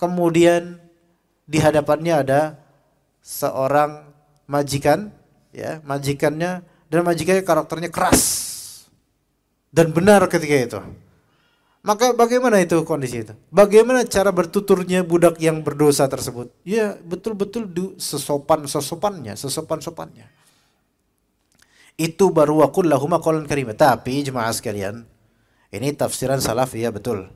kemudian di hadapannya ada seorang majikan ya, majikannya dan majikannya karakternya keras dan benar ketika itu. Maka bagaimana itu kondisi itu? Bagaimana cara bertuturnya budak yang berdosa tersebut? Ya betul-betul sesopan-sesopannya, sesopan-sopannya. Itu baru wakul lahuma kolon karimah. Tapi jemaah sekalian, ini tafsiran salaf ya betul.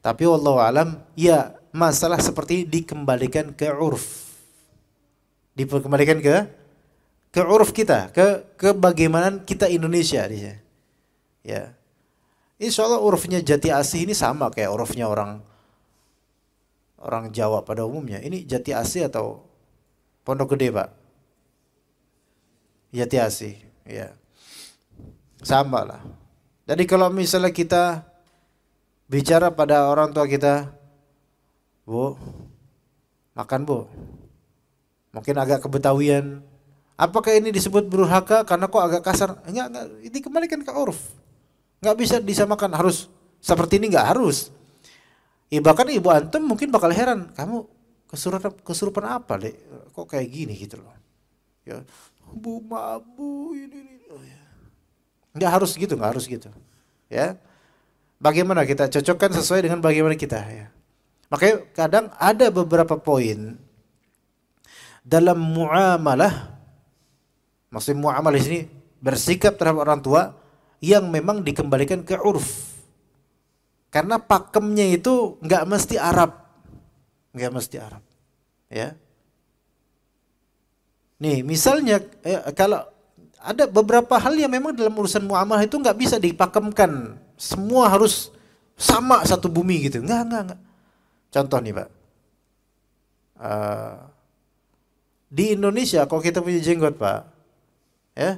Tapi Allah alam, ya masalah seperti dikembalikan ke urf. Dikembalikan ke ke uruf kita, ke bagaimana kita Indonesia sini. Ya. Insya Allah urufnya jati asih ini sama kayak urufnya orang orang Jawa pada umumnya. Ini jati asih atau pondok gede pak? Jati asih, ya. Sama lah. Jadi kalau misalnya kita bicara pada orang tua kita, bu, makan bu. Mungkin agak kebetawian, Apakah ini disebut berhaka karena kok agak kasar? Enggak, enggak ini kembalikan ke uruf. Enggak bisa disamakan harus seperti ini enggak harus. Ya bahkan ibu antum mungkin bakal heran, kamu kesurupan kesurupan apa, Dek? Kok kayak gini gitu loh. Ya, bu mabu ini ini. Oh, ya. Enggak harus gitu, enggak harus gitu. Ya. Bagaimana kita cocokkan sesuai dengan bagaimana kita ya. Makanya kadang ada beberapa poin dalam muamalah Maksud muamal di sini bersikap terhadap orang tua yang memang dikembalikan ke urf. Karena pakemnya itu nggak mesti Arab, nggak mesti Arab, ya. Nih misalnya eh, kalau ada beberapa hal yang memang dalam urusan muamalah itu nggak bisa dipakemkan, semua harus sama satu bumi gitu, nggak nggak nggak. Contoh nih pak, uh, di Indonesia kalau kita punya jenggot pak, ya.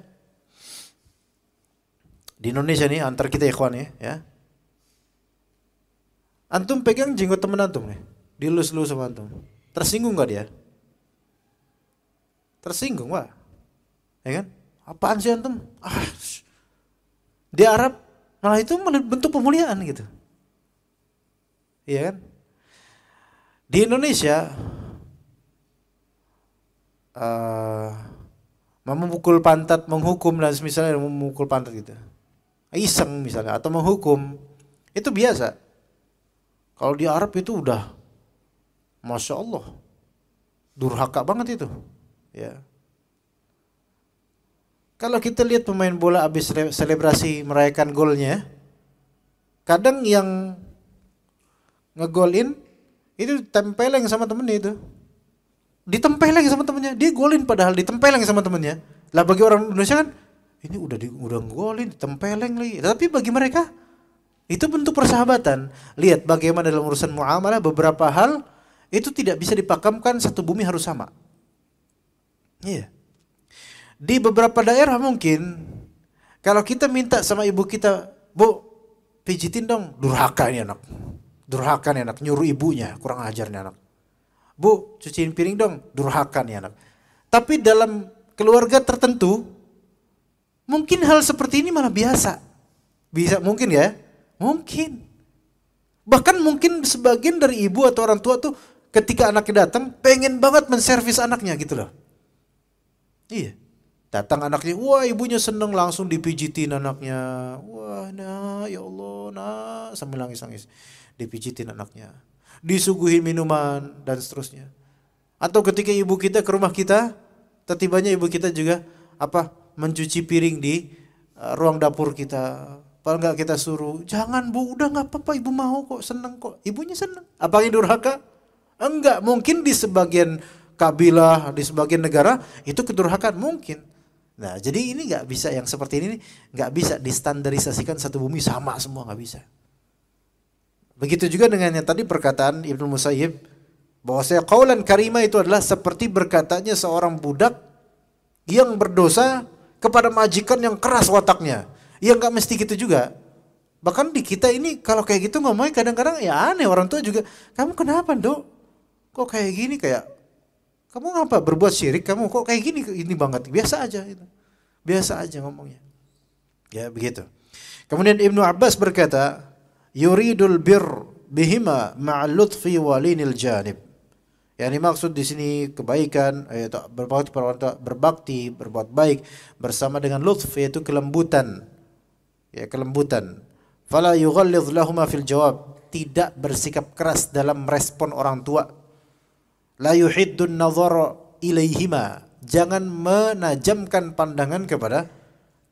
Di Indonesia nih antar kita ikhwan ya, ya. Antum pegang jenggot temen antum nih, dilus-lus sama antum. Tersinggung gak dia? Tersinggung wah. Ya kan? Apaan sih antum? Ah, di Arab malah itu bentuk pemuliaan gitu. Iya kan? Di Indonesia uh, memukul pantat, menghukum dan misalnya memukul pantat gitu. Iseng misalnya atau menghukum. Itu biasa. Kalau di Arab itu udah Masya Allah durhaka banget itu. Ya. Kalau kita lihat pemain bola habis selebrasi merayakan golnya, kadang yang ngegolin itu tempeleng sama temennya itu ditempel lagi sama temennya dia golin padahal ditempel lagi sama temennya lah bagi orang Indonesia kan ini udah di udah golin ditempeleng lagi tapi bagi mereka itu bentuk persahabatan lihat bagaimana dalam urusan muamalah beberapa hal itu tidak bisa dipakamkan satu bumi harus sama iya di beberapa daerah mungkin kalau kita minta sama ibu kita bu pijitin dong durhaka ini anak durhaka ini anak nyuruh ibunya kurang ajar ini anak Bu, cuciin piring dong, durhaka nih anak. Tapi dalam keluarga tertentu, mungkin hal seperti ini malah biasa. Bisa mungkin ya, mungkin. Bahkan mungkin sebagian dari ibu atau orang tua tuh ketika anaknya datang pengen banget menservis anaknya gitu loh. Iya. Datang anaknya, wah ibunya seneng langsung dipijitin anaknya. Wah nah ya Allah nah sambil nangis-nangis dipijitin anaknya disuguhi minuman dan seterusnya. Atau ketika ibu kita ke rumah kita, tetibanya ibu kita juga apa mencuci piring di eh, ruang dapur kita. Padahal nggak kita suruh, jangan bu, udah nggak apa-apa, ibu mau kok, seneng kok. Ibunya seneng. Apalagi durhaka? Enggak, mungkin di sebagian kabilah, di sebagian negara itu kedurhakaan mungkin. Nah, jadi ini nggak bisa yang seperti ini nggak bisa distandarisasikan satu bumi sama semua nggak bisa. Begitu juga dengan yang tadi perkataan Ibnu Musayyib bahwa saya kaulan karima itu adalah seperti berkatanya seorang budak yang berdosa kepada majikan yang keras wataknya. Ya nggak mesti gitu juga. Bahkan di kita ini kalau kayak gitu ngomongnya kadang-kadang ya aneh orang tua juga. Kamu kenapa dok? Kok kayak gini kayak kamu ngapa berbuat syirik kamu kok kayak gini ini banget biasa aja itu biasa aja ngomongnya ya begitu kemudian Ibnu Abbas berkata yuridul bir bihima ma'al lutfi walinil janib. ini maksud di sini kebaikan, yaitu eh, berbakti, berbakti, berbuat baik bersama dengan lutf yaitu kelembutan. Ya, kelembutan. Fala yughallidh lahuma fil jawab, tidak bersikap keras dalam respon orang tua. La yuhiddun nadhara ilaihima, jangan menajamkan pandangan kepada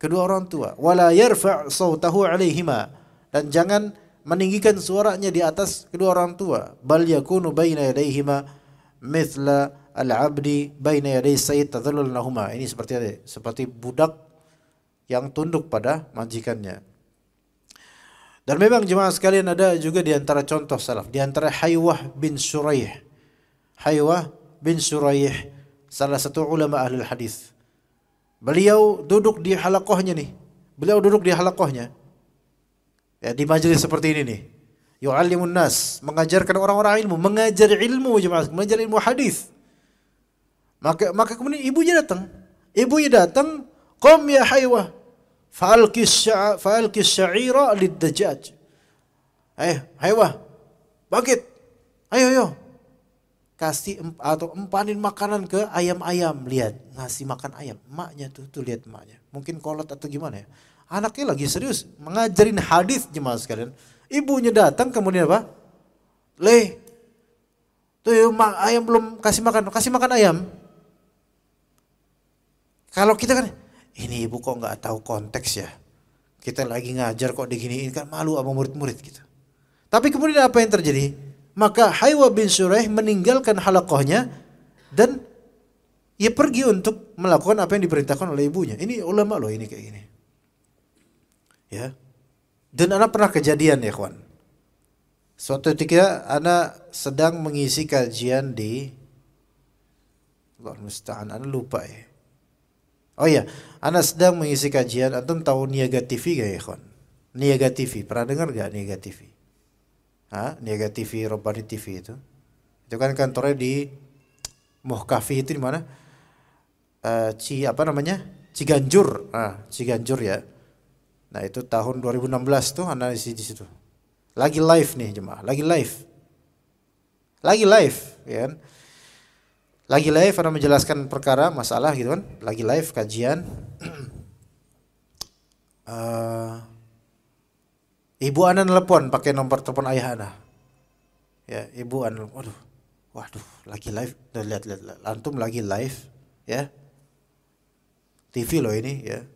kedua orang tua. Wala yarfa' sawtahu alaihima dan jangan meninggikan suaranya di atas kedua orang tua bal yakunu baina yadayhima mithla al-abdi baina yaday sayyid tadallul lahumah ini seperti ada, seperti budak yang tunduk pada majikannya dan memang jemaah sekalian ada juga di antara contoh salaf di antara Haywah bin Surayh. Haywah bin Surayh salah satu ulama ahli hadis beliau duduk di halakohnya nih beliau duduk di halakohnya Ya, di majelis seperti ini nih. Yu'allimun nas, mengajarkan orang-orang ilmu, mengajar ilmu jemaah, mengajar ilmu hadis. Maka maka kemudian ibunya datang. Ibunya datang, "Qum ya haywa, fa'alqi fa'alqi sya'ira lid-dajjaj." Eh, haywa, bangkit. Ayo, ayo. Kasih atau empanin makanan ke ayam-ayam, lihat. Ngasih makan ayam. maknya tuh, tuh lihat maknya Mungkin kolot atau gimana ya. Anaknya lagi serius mengajarin hadis jemaah sekalian. Ibunya datang kemudian apa? leh, tuh ayam belum kasih makan, kasih makan ayam. Kalau kita kan, ini ibu kok nggak tahu konteks ya. Kita lagi ngajar kok diginiin kan malu sama murid-murid gitu. Tapi kemudian apa yang terjadi? Maka Haywa bin Surah meninggalkan halakohnya dan ia pergi untuk melakukan apa yang diperintahkan oleh ibunya. Ini ulama loh ini kayak gini. Ya. Dan anak pernah kejadian ya, kawan. Suatu ketika anak sedang mengisi kajian di Allah musta'an, anak lupa ya. Oh iya, anak sedang mengisi kajian, atau tahu Niaga TV gak ya, kawan? Niaga TV, pernah dengar gak Niaga TV? Hah? Niaga TV, Robani TV itu. Itu kan kantornya di Mohkafi itu di mana? Uh, Ci apa namanya? Ciganjur. Ah, Ciganjur ya Nah itu tahun 2016 tuh analisis di situ. Lagi live nih jemaah, lagi live. Lagi live, ya kan? Lagi live karena menjelaskan perkara, masalah gitu kan. Lagi live kajian. uh, ibu Ana nelpon pakai nomor telepon ayah Ana. Ya, ibu Ana, waduh. Waduh, lagi live. Duh, lihat, lihat, lihat, lagi live, ya. TV loh ini, ya.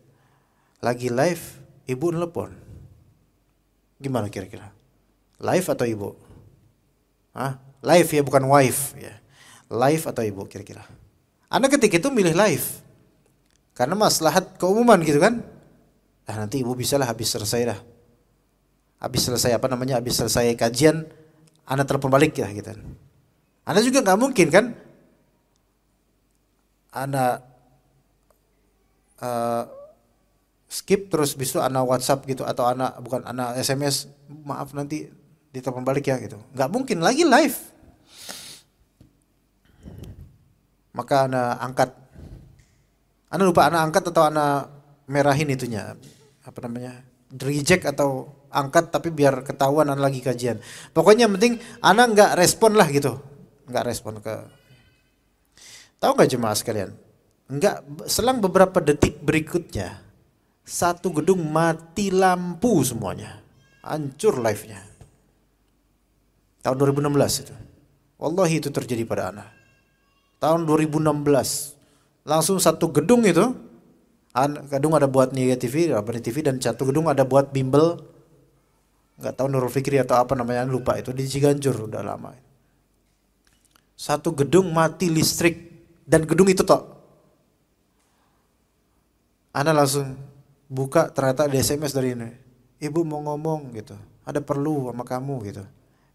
Lagi live, ibu nelpon gimana kira-kira live atau ibu ah live ya bukan wife ya live atau ibu kira-kira anda ketika itu milih live karena maslahat keumuman gitu kan Nah nanti ibu bisa lah habis selesai dah habis selesai apa namanya habis selesai kajian anda telepon balik ya gitu anda juga nggak mungkin kan anda uh, eh, skip terus bisu anak WhatsApp gitu atau anak bukan anak SMS maaf nanti ditelepon balik ya gitu nggak mungkin lagi live maka anak angkat anak lupa anak angkat atau anak merahin itunya apa namanya reject atau angkat tapi biar ketahuan anak lagi kajian pokoknya yang penting anak nggak respon lah gitu nggak respon ke tahu nggak jemaah sekalian nggak selang beberapa detik berikutnya satu gedung mati lampu semuanya hancur live-nya tahun 2016 itu Wallahi itu terjadi pada ana. tahun 2016 langsung satu gedung itu gedung ada buat Nia TV, Rabani TV dan satu gedung ada buat bimbel nggak tahu Nurul Fikri atau apa namanya lupa itu di Ciganjur udah lama satu gedung mati listrik dan gedung itu tok ana langsung buka ternyata di SMS dari ini. Ibu mau ngomong gitu, ada perlu sama kamu gitu.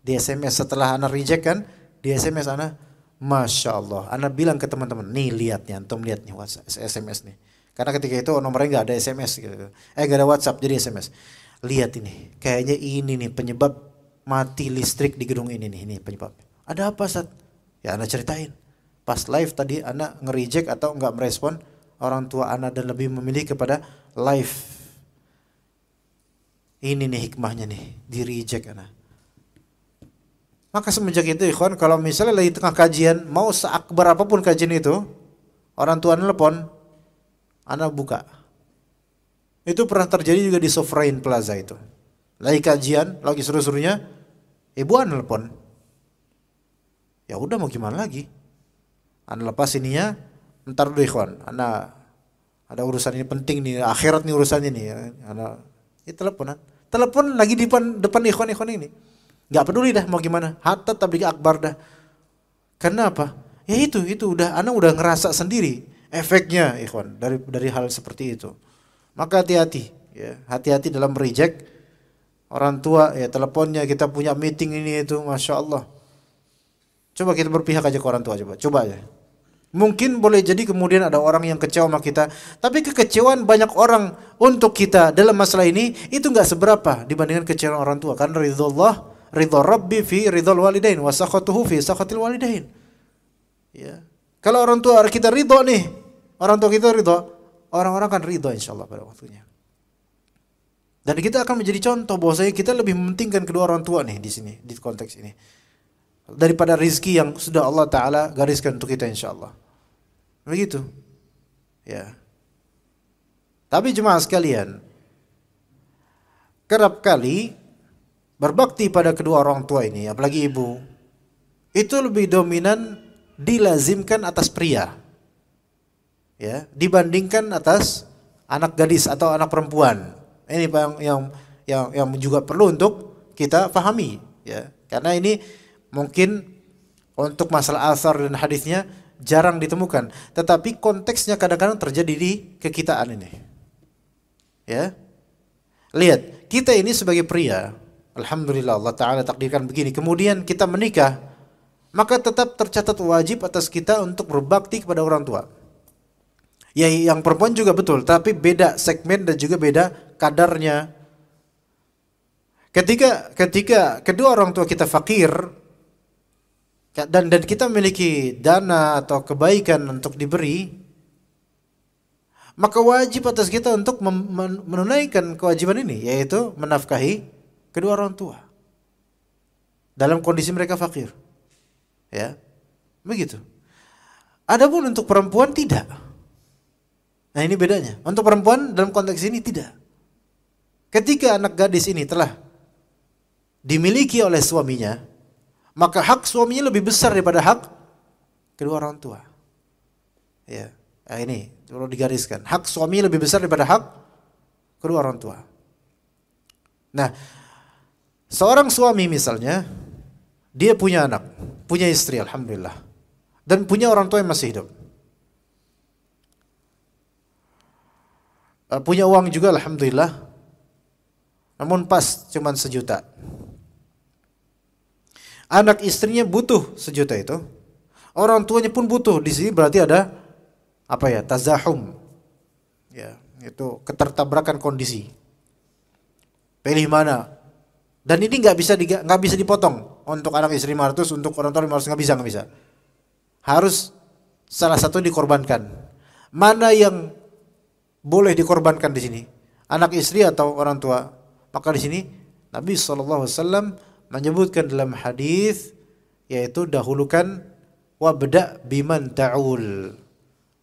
Di SMS setelah anak reject kan, di SMS anak, Masya Allah. Anak bilang ke teman-teman, nih lihat nih, antum lihat nih WhatsApp, SMS nih. Karena ketika itu nomornya nggak ada SMS gitu. Eh nggak ada WhatsApp jadi SMS. Lihat ini, kayaknya ini nih penyebab mati listrik di gedung ini nih, ini penyebab. Ada apa saat Ya anak ceritain. Pas live tadi anak reject atau nggak merespon orang tua anak dan lebih memilih kepada life. Ini nih hikmahnya nih, di reject anak. Maka semenjak itu ikhwan kalau misalnya lagi tengah kajian mau seakbar apapun kajian itu orang tua nelpon anak buka. Itu pernah terjadi juga di Sovereign Plaza itu. Lagi kajian, lagi seru-serunya ibu ibuan nelpon. Ya udah mau gimana lagi? Anak lepas ininya ntar dulu ikhwan ana ada urusan ini penting nih akhirat nih urusannya nih ya. ana ya teleponan telepon lagi di depan depan ikhwan ikhwan ini nggak peduli dah mau gimana hatta tapi akbar dah karena apa ya itu itu udah ana udah ngerasa sendiri efeknya ikhwan dari dari hal seperti itu maka hati-hati ya hati-hati dalam reject orang tua ya teleponnya kita punya meeting ini itu masya Allah coba kita berpihak aja ke orang tua coba coba aja Mungkin boleh jadi kemudian ada orang yang kecewa sama kita, tapi kekecewaan banyak orang untuk kita dalam masalah ini itu nggak seberapa dibandingkan kecewaan orang tua. Karena ridho Allah, ridho Rabbi fi ridho walidain, wasakhatuhu fi sakhatil walidain. Ya. Kalau orang tua kita ridho nih, orang tua kita ridho, orang-orang kan ridho insya Allah pada waktunya. Dan kita akan menjadi contoh bahwasanya kita lebih mementingkan kedua orang tua nih di sini di konteks ini daripada rizki yang sudah Allah Ta'ala gariskan untuk kita insya Allah. Begitu. Ya. Tapi jemaah sekalian, kerap kali berbakti pada kedua orang tua ini, apalagi ibu, itu lebih dominan dilazimkan atas pria. Ya, dibandingkan atas anak gadis atau anak perempuan. Ini yang yang yang, yang juga perlu untuk kita pahami, ya. Karena ini Mungkin untuk masalah asar dan hadisnya jarang ditemukan, tetapi konteksnya kadang-kadang terjadi di kekitaan ini. Ya. Lihat, kita ini sebagai pria, alhamdulillah Allah taala takdirkan begini. Kemudian kita menikah, maka tetap tercatat wajib atas kita untuk berbakti kepada orang tua. Ya, yang perempuan juga betul, tapi beda segmen dan juga beda kadarnya. Ketika ketika kedua orang tua kita fakir, dan dan kita memiliki dana atau kebaikan untuk diberi maka wajib atas kita untuk menunaikan kewajiban ini yaitu menafkahi kedua orang tua dalam kondisi mereka fakir ya begitu adapun untuk perempuan tidak nah ini bedanya untuk perempuan dalam konteks ini tidak ketika anak gadis ini telah dimiliki oleh suaminya maka hak suaminya lebih besar daripada hak kedua orang tua. Ya, nah, ini perlu digariskan. Hak suami lebih besar daripada hak kedua orang tua. Nah, seorang suami misalnya dia punya anak, punya istri alhamdulillah dan punya orang tua yang masih hidup. Eh, punya uang juga alhamdulillah. Namun pas cuman sejuta. Anak istrinya butuh sejuta itu. Orang tuanya pun butuh. Di sini berarti ada apa ya? Tazahum. Ya, itu ketertabrakan kondisi. Pilih mana? Dan ini nggak bisa nggak bisa dipotong untuk anak istri 500, untuk orang tua 500 nggak bisa nggak bisa. Harus salah satu dikorbankan. Mana yang boleh dikorbankan di sini? Anak istri atau orang tua? Maka di sini Nabi saw menyebutkan dalam hadis yaitu dahulukan wabda biman ta'ul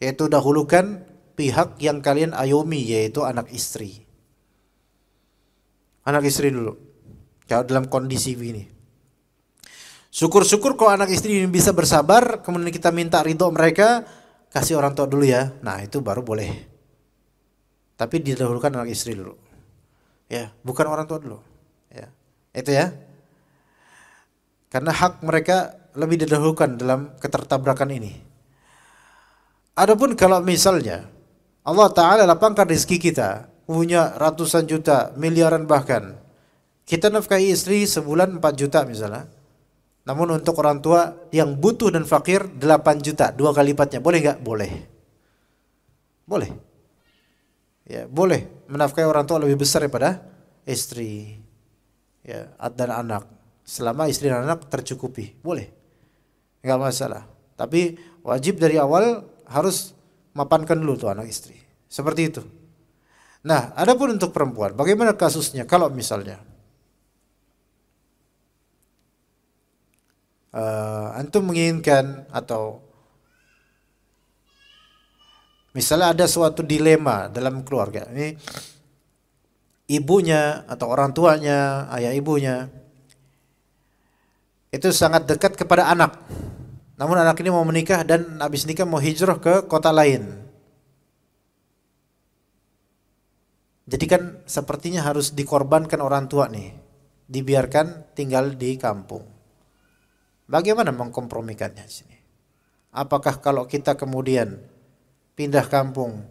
yaitu dahulukan pihak yang kalian ayomi yaitu anak istri anak istri dulu kalau dalam kondisi ini syukur-syukur kalau anak istri ini bisa bersabar kemudian kita minta ridho mereka kasih orang tua dulu ya nah itu baru boleh tapi didahulukan anak istri dulu ya bukan orang tua dulu ya itu ya karena hak mereka lebih didahulukan dalam ketertabrakan ini. Adapun kalau misalnya Allah Ta'ala lapangkan rezeki kita, punya ratusan juta, miliaran bahkan. Kita nafkahi istri sebulan 4 juta misalnya. Namun untuk orang tua yang butuh dan fakir 8 juta, dua kali lipatnya. Boleh nggak? Boleh. Boleh. Ya, boleh menafkahi orang tua lebih besar daripada istri ya, dan anak selama istri dan anak tercukupi boleh nggak masalah tapi wajib dari awal harus mapankan dulu tuh anak istri seperti itu nah adapun untuk perempuan bagaimana kasusnya kalau misalnya uh, antum menginginkan atau misalnya ada suatu dilema dalam keluarga ini ibunya atau orang tuanya ayah ibunya itu sangat dekat kepada anak. Namun anak ini mau menikah dan habis nikah mau hijrah ke kota lain. Jadi kan sepertinya harus dikorbankan orang tua nih. Dibiarkan tinggal di kampung. Bagaimana mengkompromikannya sini? Apakah kalau kita kemudian pindah kampung,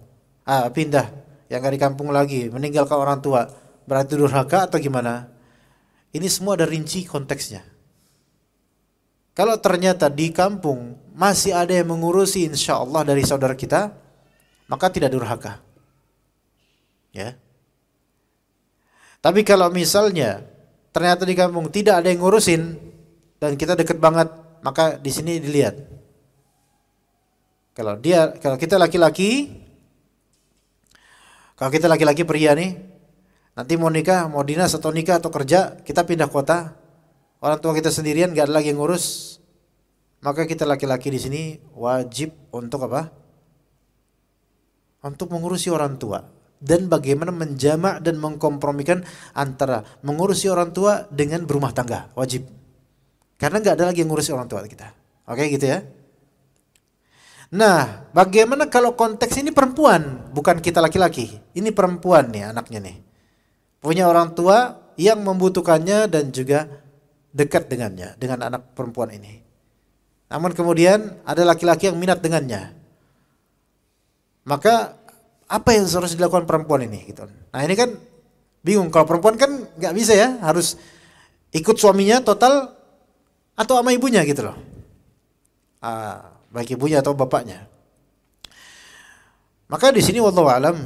ah pindah yang gak di kampung lagi, meninggalkan orang tua, berarti durhaka atau gimana? Ini semua ada rinci konteksnya. Kalau ternyata di kampung masih ada yang mengurusi insya Allah dari saudara kita, maka tidak durhaka. Ya. Tapi kalau misalnya ternyata di kampung tidak ada yang ngurusin dan kita deket banget, maka di sini dilihat. Kalau dia, kalau kita laki-laki, kalau kita laki-laki pria nih, nanti mau nikah, mau dinas atau nikah atau kerja, kita pindah kota, orang tua kita sendirian gak ada lagi yang ngurus, maka kita laki-laki di sini wajib untuk apa? Untuk mengurusi orang tua dan bagaimana menjamak dan mengkompromikan antara mengurusi orang tua dengan berumah tangga wajib karena nggak ada lagi yang ngurusi orang tua kita oke gitu ya Nah, bagaimana kalau konteks ini perempuan, bukan kita laki-laki. Ini perempuan nih anaknya nih. Punya orang tua yang membutuhkannya dan juga dekat dengannya, dengan anak perempuan ini. Namun kemudian ada laki-laki yang minat dengannya. Maka apa yang harus dilakukan perempuan ini gitu. Nah, ini kan bingung kalau perempuan kan nggak bisa ya, harus ikut suaminya total atau sama ibunya gitu loh. Ah, baik ibunya atau bapaknya. Maka di sini wallahu alam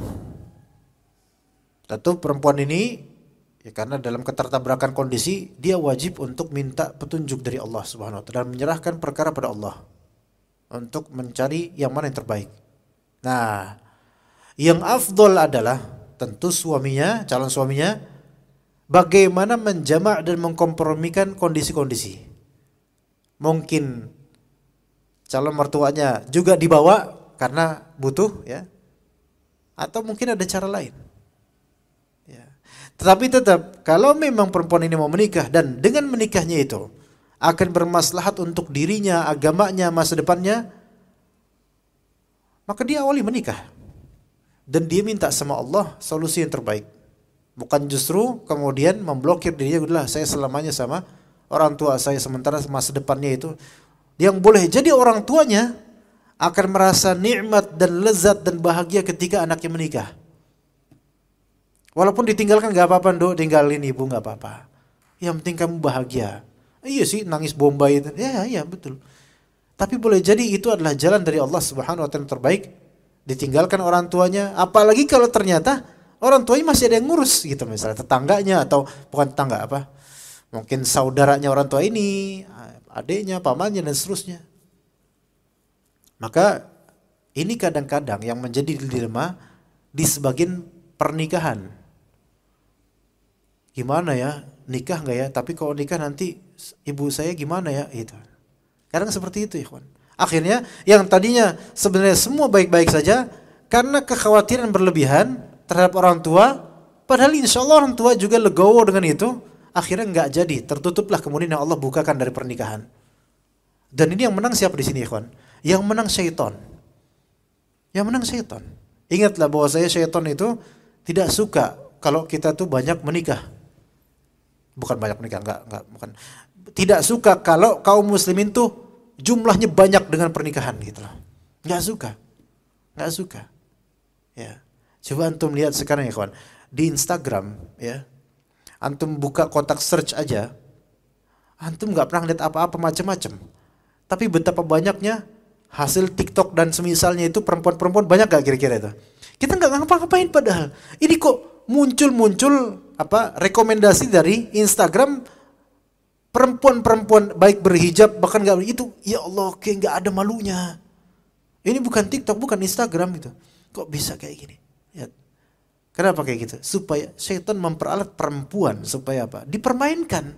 tentu perempuan ini Ya, karena dalam ketertabrakan kondisi dia wajib untuk minta petunjuk dari Allah Subhanahu dan menyerahkan perkara pada Allah untuk mencari yang mana yang terbaik. Nah, yang afdol adalah tentu suaminya, calon suaminya bagaimana menjamak dan mengkompromikan kondisi-kondisi. Mungkin calon mertuanya juga dibawa karena butuh ya. Atau mungkin ada cara lain. Tetapi tetap kalau memang perempuan ini mau menikah dan dengan menikahnya itu akan bermaslahat untuk dirinya, agamanya, masa depannya, maka dia awali menikah. Dan dia minta sama Allah solusi yang terbaik. Bukan justru kemudian memblokir dirinya, udahlah saya selamanya sama orang tua saya sementara masa depannya itu yang boleh jadi orang tuanya akan merasa nikmat dan lezat dan bahagia ketika anaknya menikah. Walaupun ditinggalkan gak apa-apa, Dok, tinggalin ibu gak apa-apa. Yang penting kamu bahagia. Iya sih, nangis Bombay itu. Ya, ya betul. Tapi boleh jadi itu adalah jalan dari Allah Subhanahu wa taala terbaik. Ditinggalkan orang tuanya, apalagi kalau ternyata orang tuanya masih ada yang ngurus gitu misalnya tetangganya atau bukan tetangga apa? Mungkin saudaranya orang tua ini, adiknya, pamannya dan seterusnya. Maka ini kadang-kadang yang menjadi dilema di sebagian pernikahan gimana ya nikah nggak ya tapi kalau nikah nanti ibu saya gimana ya itu kadang seperti itu ikhwan akhirnya yang tadinya sebenarnya semua baik-baik saja karena kekhawatiran berlebihan terhadap orang tua padahal insya Allah orang tua juga legowo dengan itu akhirnya nggak jadi tertutuplah kemudian yang Allah bukakan dari pernikahan dan ini yang menang siapa di sini ikhwan yang menang syaitan yang menang syaitan ingatlah bahwa saya syaitan itu tidak suka kalau kita tuh banyak menikah bukan banyak menikah, enggak, enggak, bukan. Tidak suka kalau kaum muslimin tuh jumlahnya banyak dengan pernikahan gitu loh. Enggak suka. Enggak suka. Ya. Coba antum lihat sekarang ya kawan, di Instagram ya. Antum buka kotak search aja. Antum nggak pernah lihat apa-apa macam-macam. Tapi betapa banyaknya hasil TikTok dan semisalnya itu perempuan-perempuan banyak gak kira-kira itu? Kita nggak ngapa-ngapain padahal. Ini kok muncul-muncul apa rekomendasi dari Instagram perempuan-perempuan baik berhijab bahkan nggak itu ya Allah kayak nggak ada malunya ini bukan TikTok bukan Instagram gitu kok bisa kayak gini ya. kenapa kayak gitu supaya setan memperalat perempuan supaya apa dipermainkan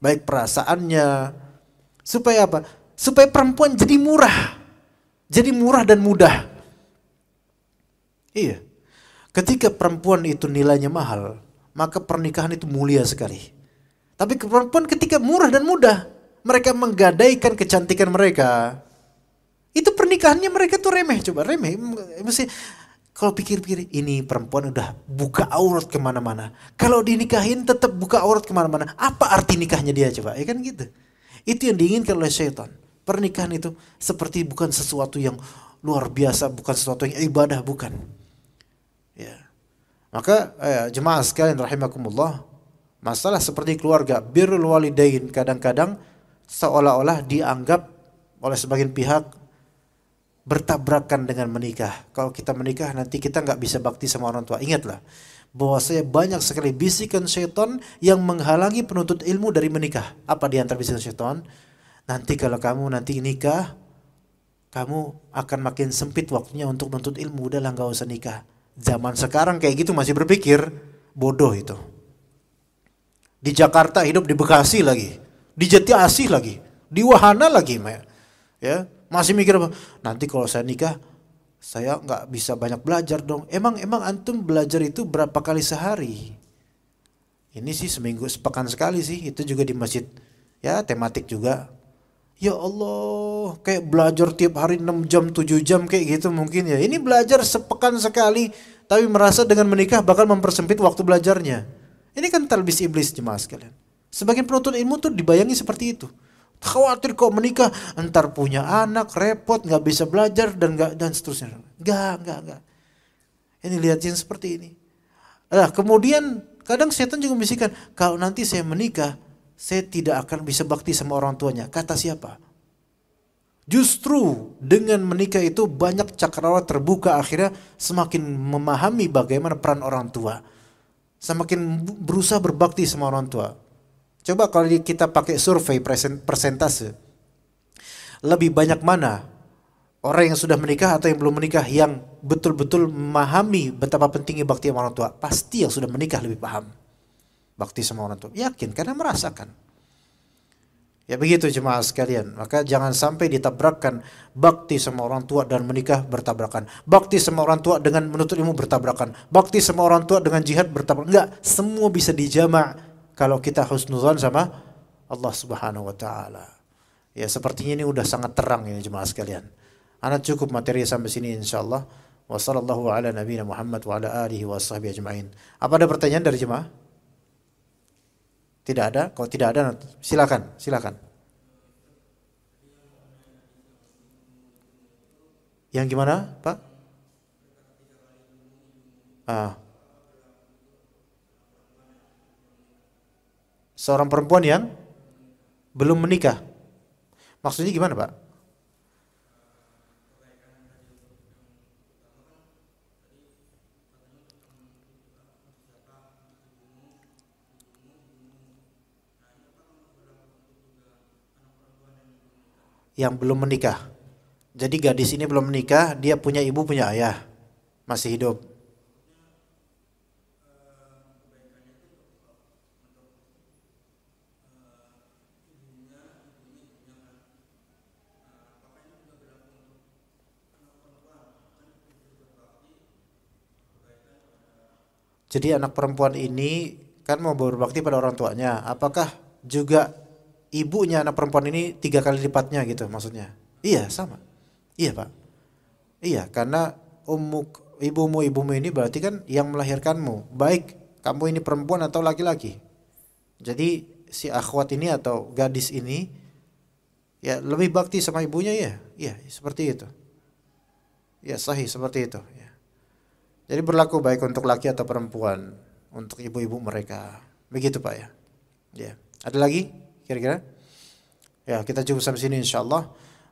baik perasaannya supaya apa supaya perempuan jadi murah jadi murah dan mudah iya ketika perempuan itu nilainya mahal maka pernikahan itu mulia sekali. Tapi perempuan ketika murah dan mudah, mereka menggadaikan kecantikan mereka. Itu pernikahannya mereka tuh remeh, coba remeh. Mesti kalau pikir-pikir ini perempuan udah buka aurat kemana-mana. Kalau dinikahin tetap buka aurat kemana-mana. Apa arti nikahnya dia coba? Ya kan gitu. Itu yang diinginkan oleh setan. Pernikahan itu seperti bukan sesuatu yang luar biasa, bukan sesuatu yang ibadah, bukan. Ya. Maka eh, jemaah sekalian rahimakumullah, masalah seperti keluarga birrul walidain kadang-kadang seolah-olah dianggap oleh sebagian pihak bertabrakan dengan menikah. Kalau kita menikah nanti kita nggak bisa bakti sama orang tua. Ingatlah bahwa saya banyak sekali bisikan setan yang menghalangi penuntut ilmu dari menikah. Apa di antara bisikan setan? Nanti kalau kamu nanti nikah, kamu akan makin sempit waktunya untuk menuntut ilmu. Udahlah nggak usah nikah zaman sekarang kayak gitu masih berpikir bodoh itu. Di Jakarta hidup di Bekasi lagi, di Jati Asih lagi, di Wahana lagi, ya masih mikir nanti kalau saya nikah saya nggak bisa banyak belajar dong. Emang emang antum belajar itu berapa kali sehari? Ini sih seminggu sepekan sekali sih. Itu juga di masjid ya tematik juga ya Allah kayak belajar tiap hari 6 jam 7 jam kayak gitu mungkin ya ini belajar sepekan sekali tapi merasa dengan menikah bakal mempersempit waktu belajarnya ini kan talbis iblis jemaah sekalian sebagian penuntut ilmu tuh dibayangi seperti itu khawatir kok menikah entar punya anak repot gak bisa belajar dan gak, dan seterusnya nggak nggak nggak ini lihatin seperti ini nah kemudian kadang setan juga membisikkan kalau nanti saya menikah saya tidak akan bisa bakti sama orang tuanya. Kata siapa? Justru dengan menikah itu banyak cakrawala terbuka akhirnya semakin memahami bagaimana peran orang tua. Semakin berusaha berbakti sama orang tua. Coba kalau kita pakai survei persentase. Lebih banyak mana orang yang sudah menikah atau yang belum menikah yang betul-betul memahami betapa pentingnya bakti sama orang tua? Pasti yang sudah menikah lebih paham bakti sama orang tua. Yakin karena merasakan. Ya begitu jemaah sekalian. Maka jangan sampai ditabrakkan bakti sama orang tua dan menikah bertabrakan. Bakti sama orang tua dengan menuntut ilmu bertabrakan. Bakti sama orang tua dengan jihad bertabrakan. Enggak, semua bisa dijamak kalau kita husnuzan sama Allah Subhanahu wa taala. Ya sepertinya ini udah sangat terang ini jemaah sekalian. Anak cukup materi sampai sini insyaallah. Wassallallahu ala nabiyina Muhammad wa ala alihi washabihi ajmain. Apa ada pertanyaan dari jemaah? Tidak ada? Kalau tidak ada, silakan, silakan. Yang gimana, Pak? Ah. Seorang perempuan yang belum menikah. Maksudnya gimana, Pak? yang belum menikah. Jadi gadis ini belum menikah, dia punya ibu, punya ayah, masih hidup. Jadi anak perempuan ini kan mau berbakti pada orang tuanya. Apakah juga ibunya anak perempuan ini tiga kali lipatnya gitu maksudnya. Iya sama. Iya pak. Iya karena umuk ibumu ibumu ini berarti kan yang melahirkanmu baik kamu ini perempuan atau laki-laki. Jadi si akhwat ini atau gadis ini ya lebih bakti sama ibunya ya. Iya seperti itu. Ya sahih seperti itu. Ya. Jadi berlaku baik untuk laki atau perempuan untuk ibu-ibu mereka. Begitu pak ya. Ya. Ada lagi? kira-kira ya kita jumpa sampai sini insyaallah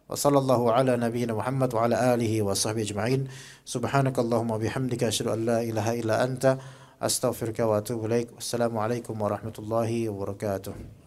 wa sallallahu ala nabiyyina Muhammad wa ala alihi wa sahbihi ajma'in subhanakallahumma bihamdika asyhadu an la ilaha illa anta astaghfiruka wa atubu ilaik wassalamu alaikum warahmatullahi wabarakatuh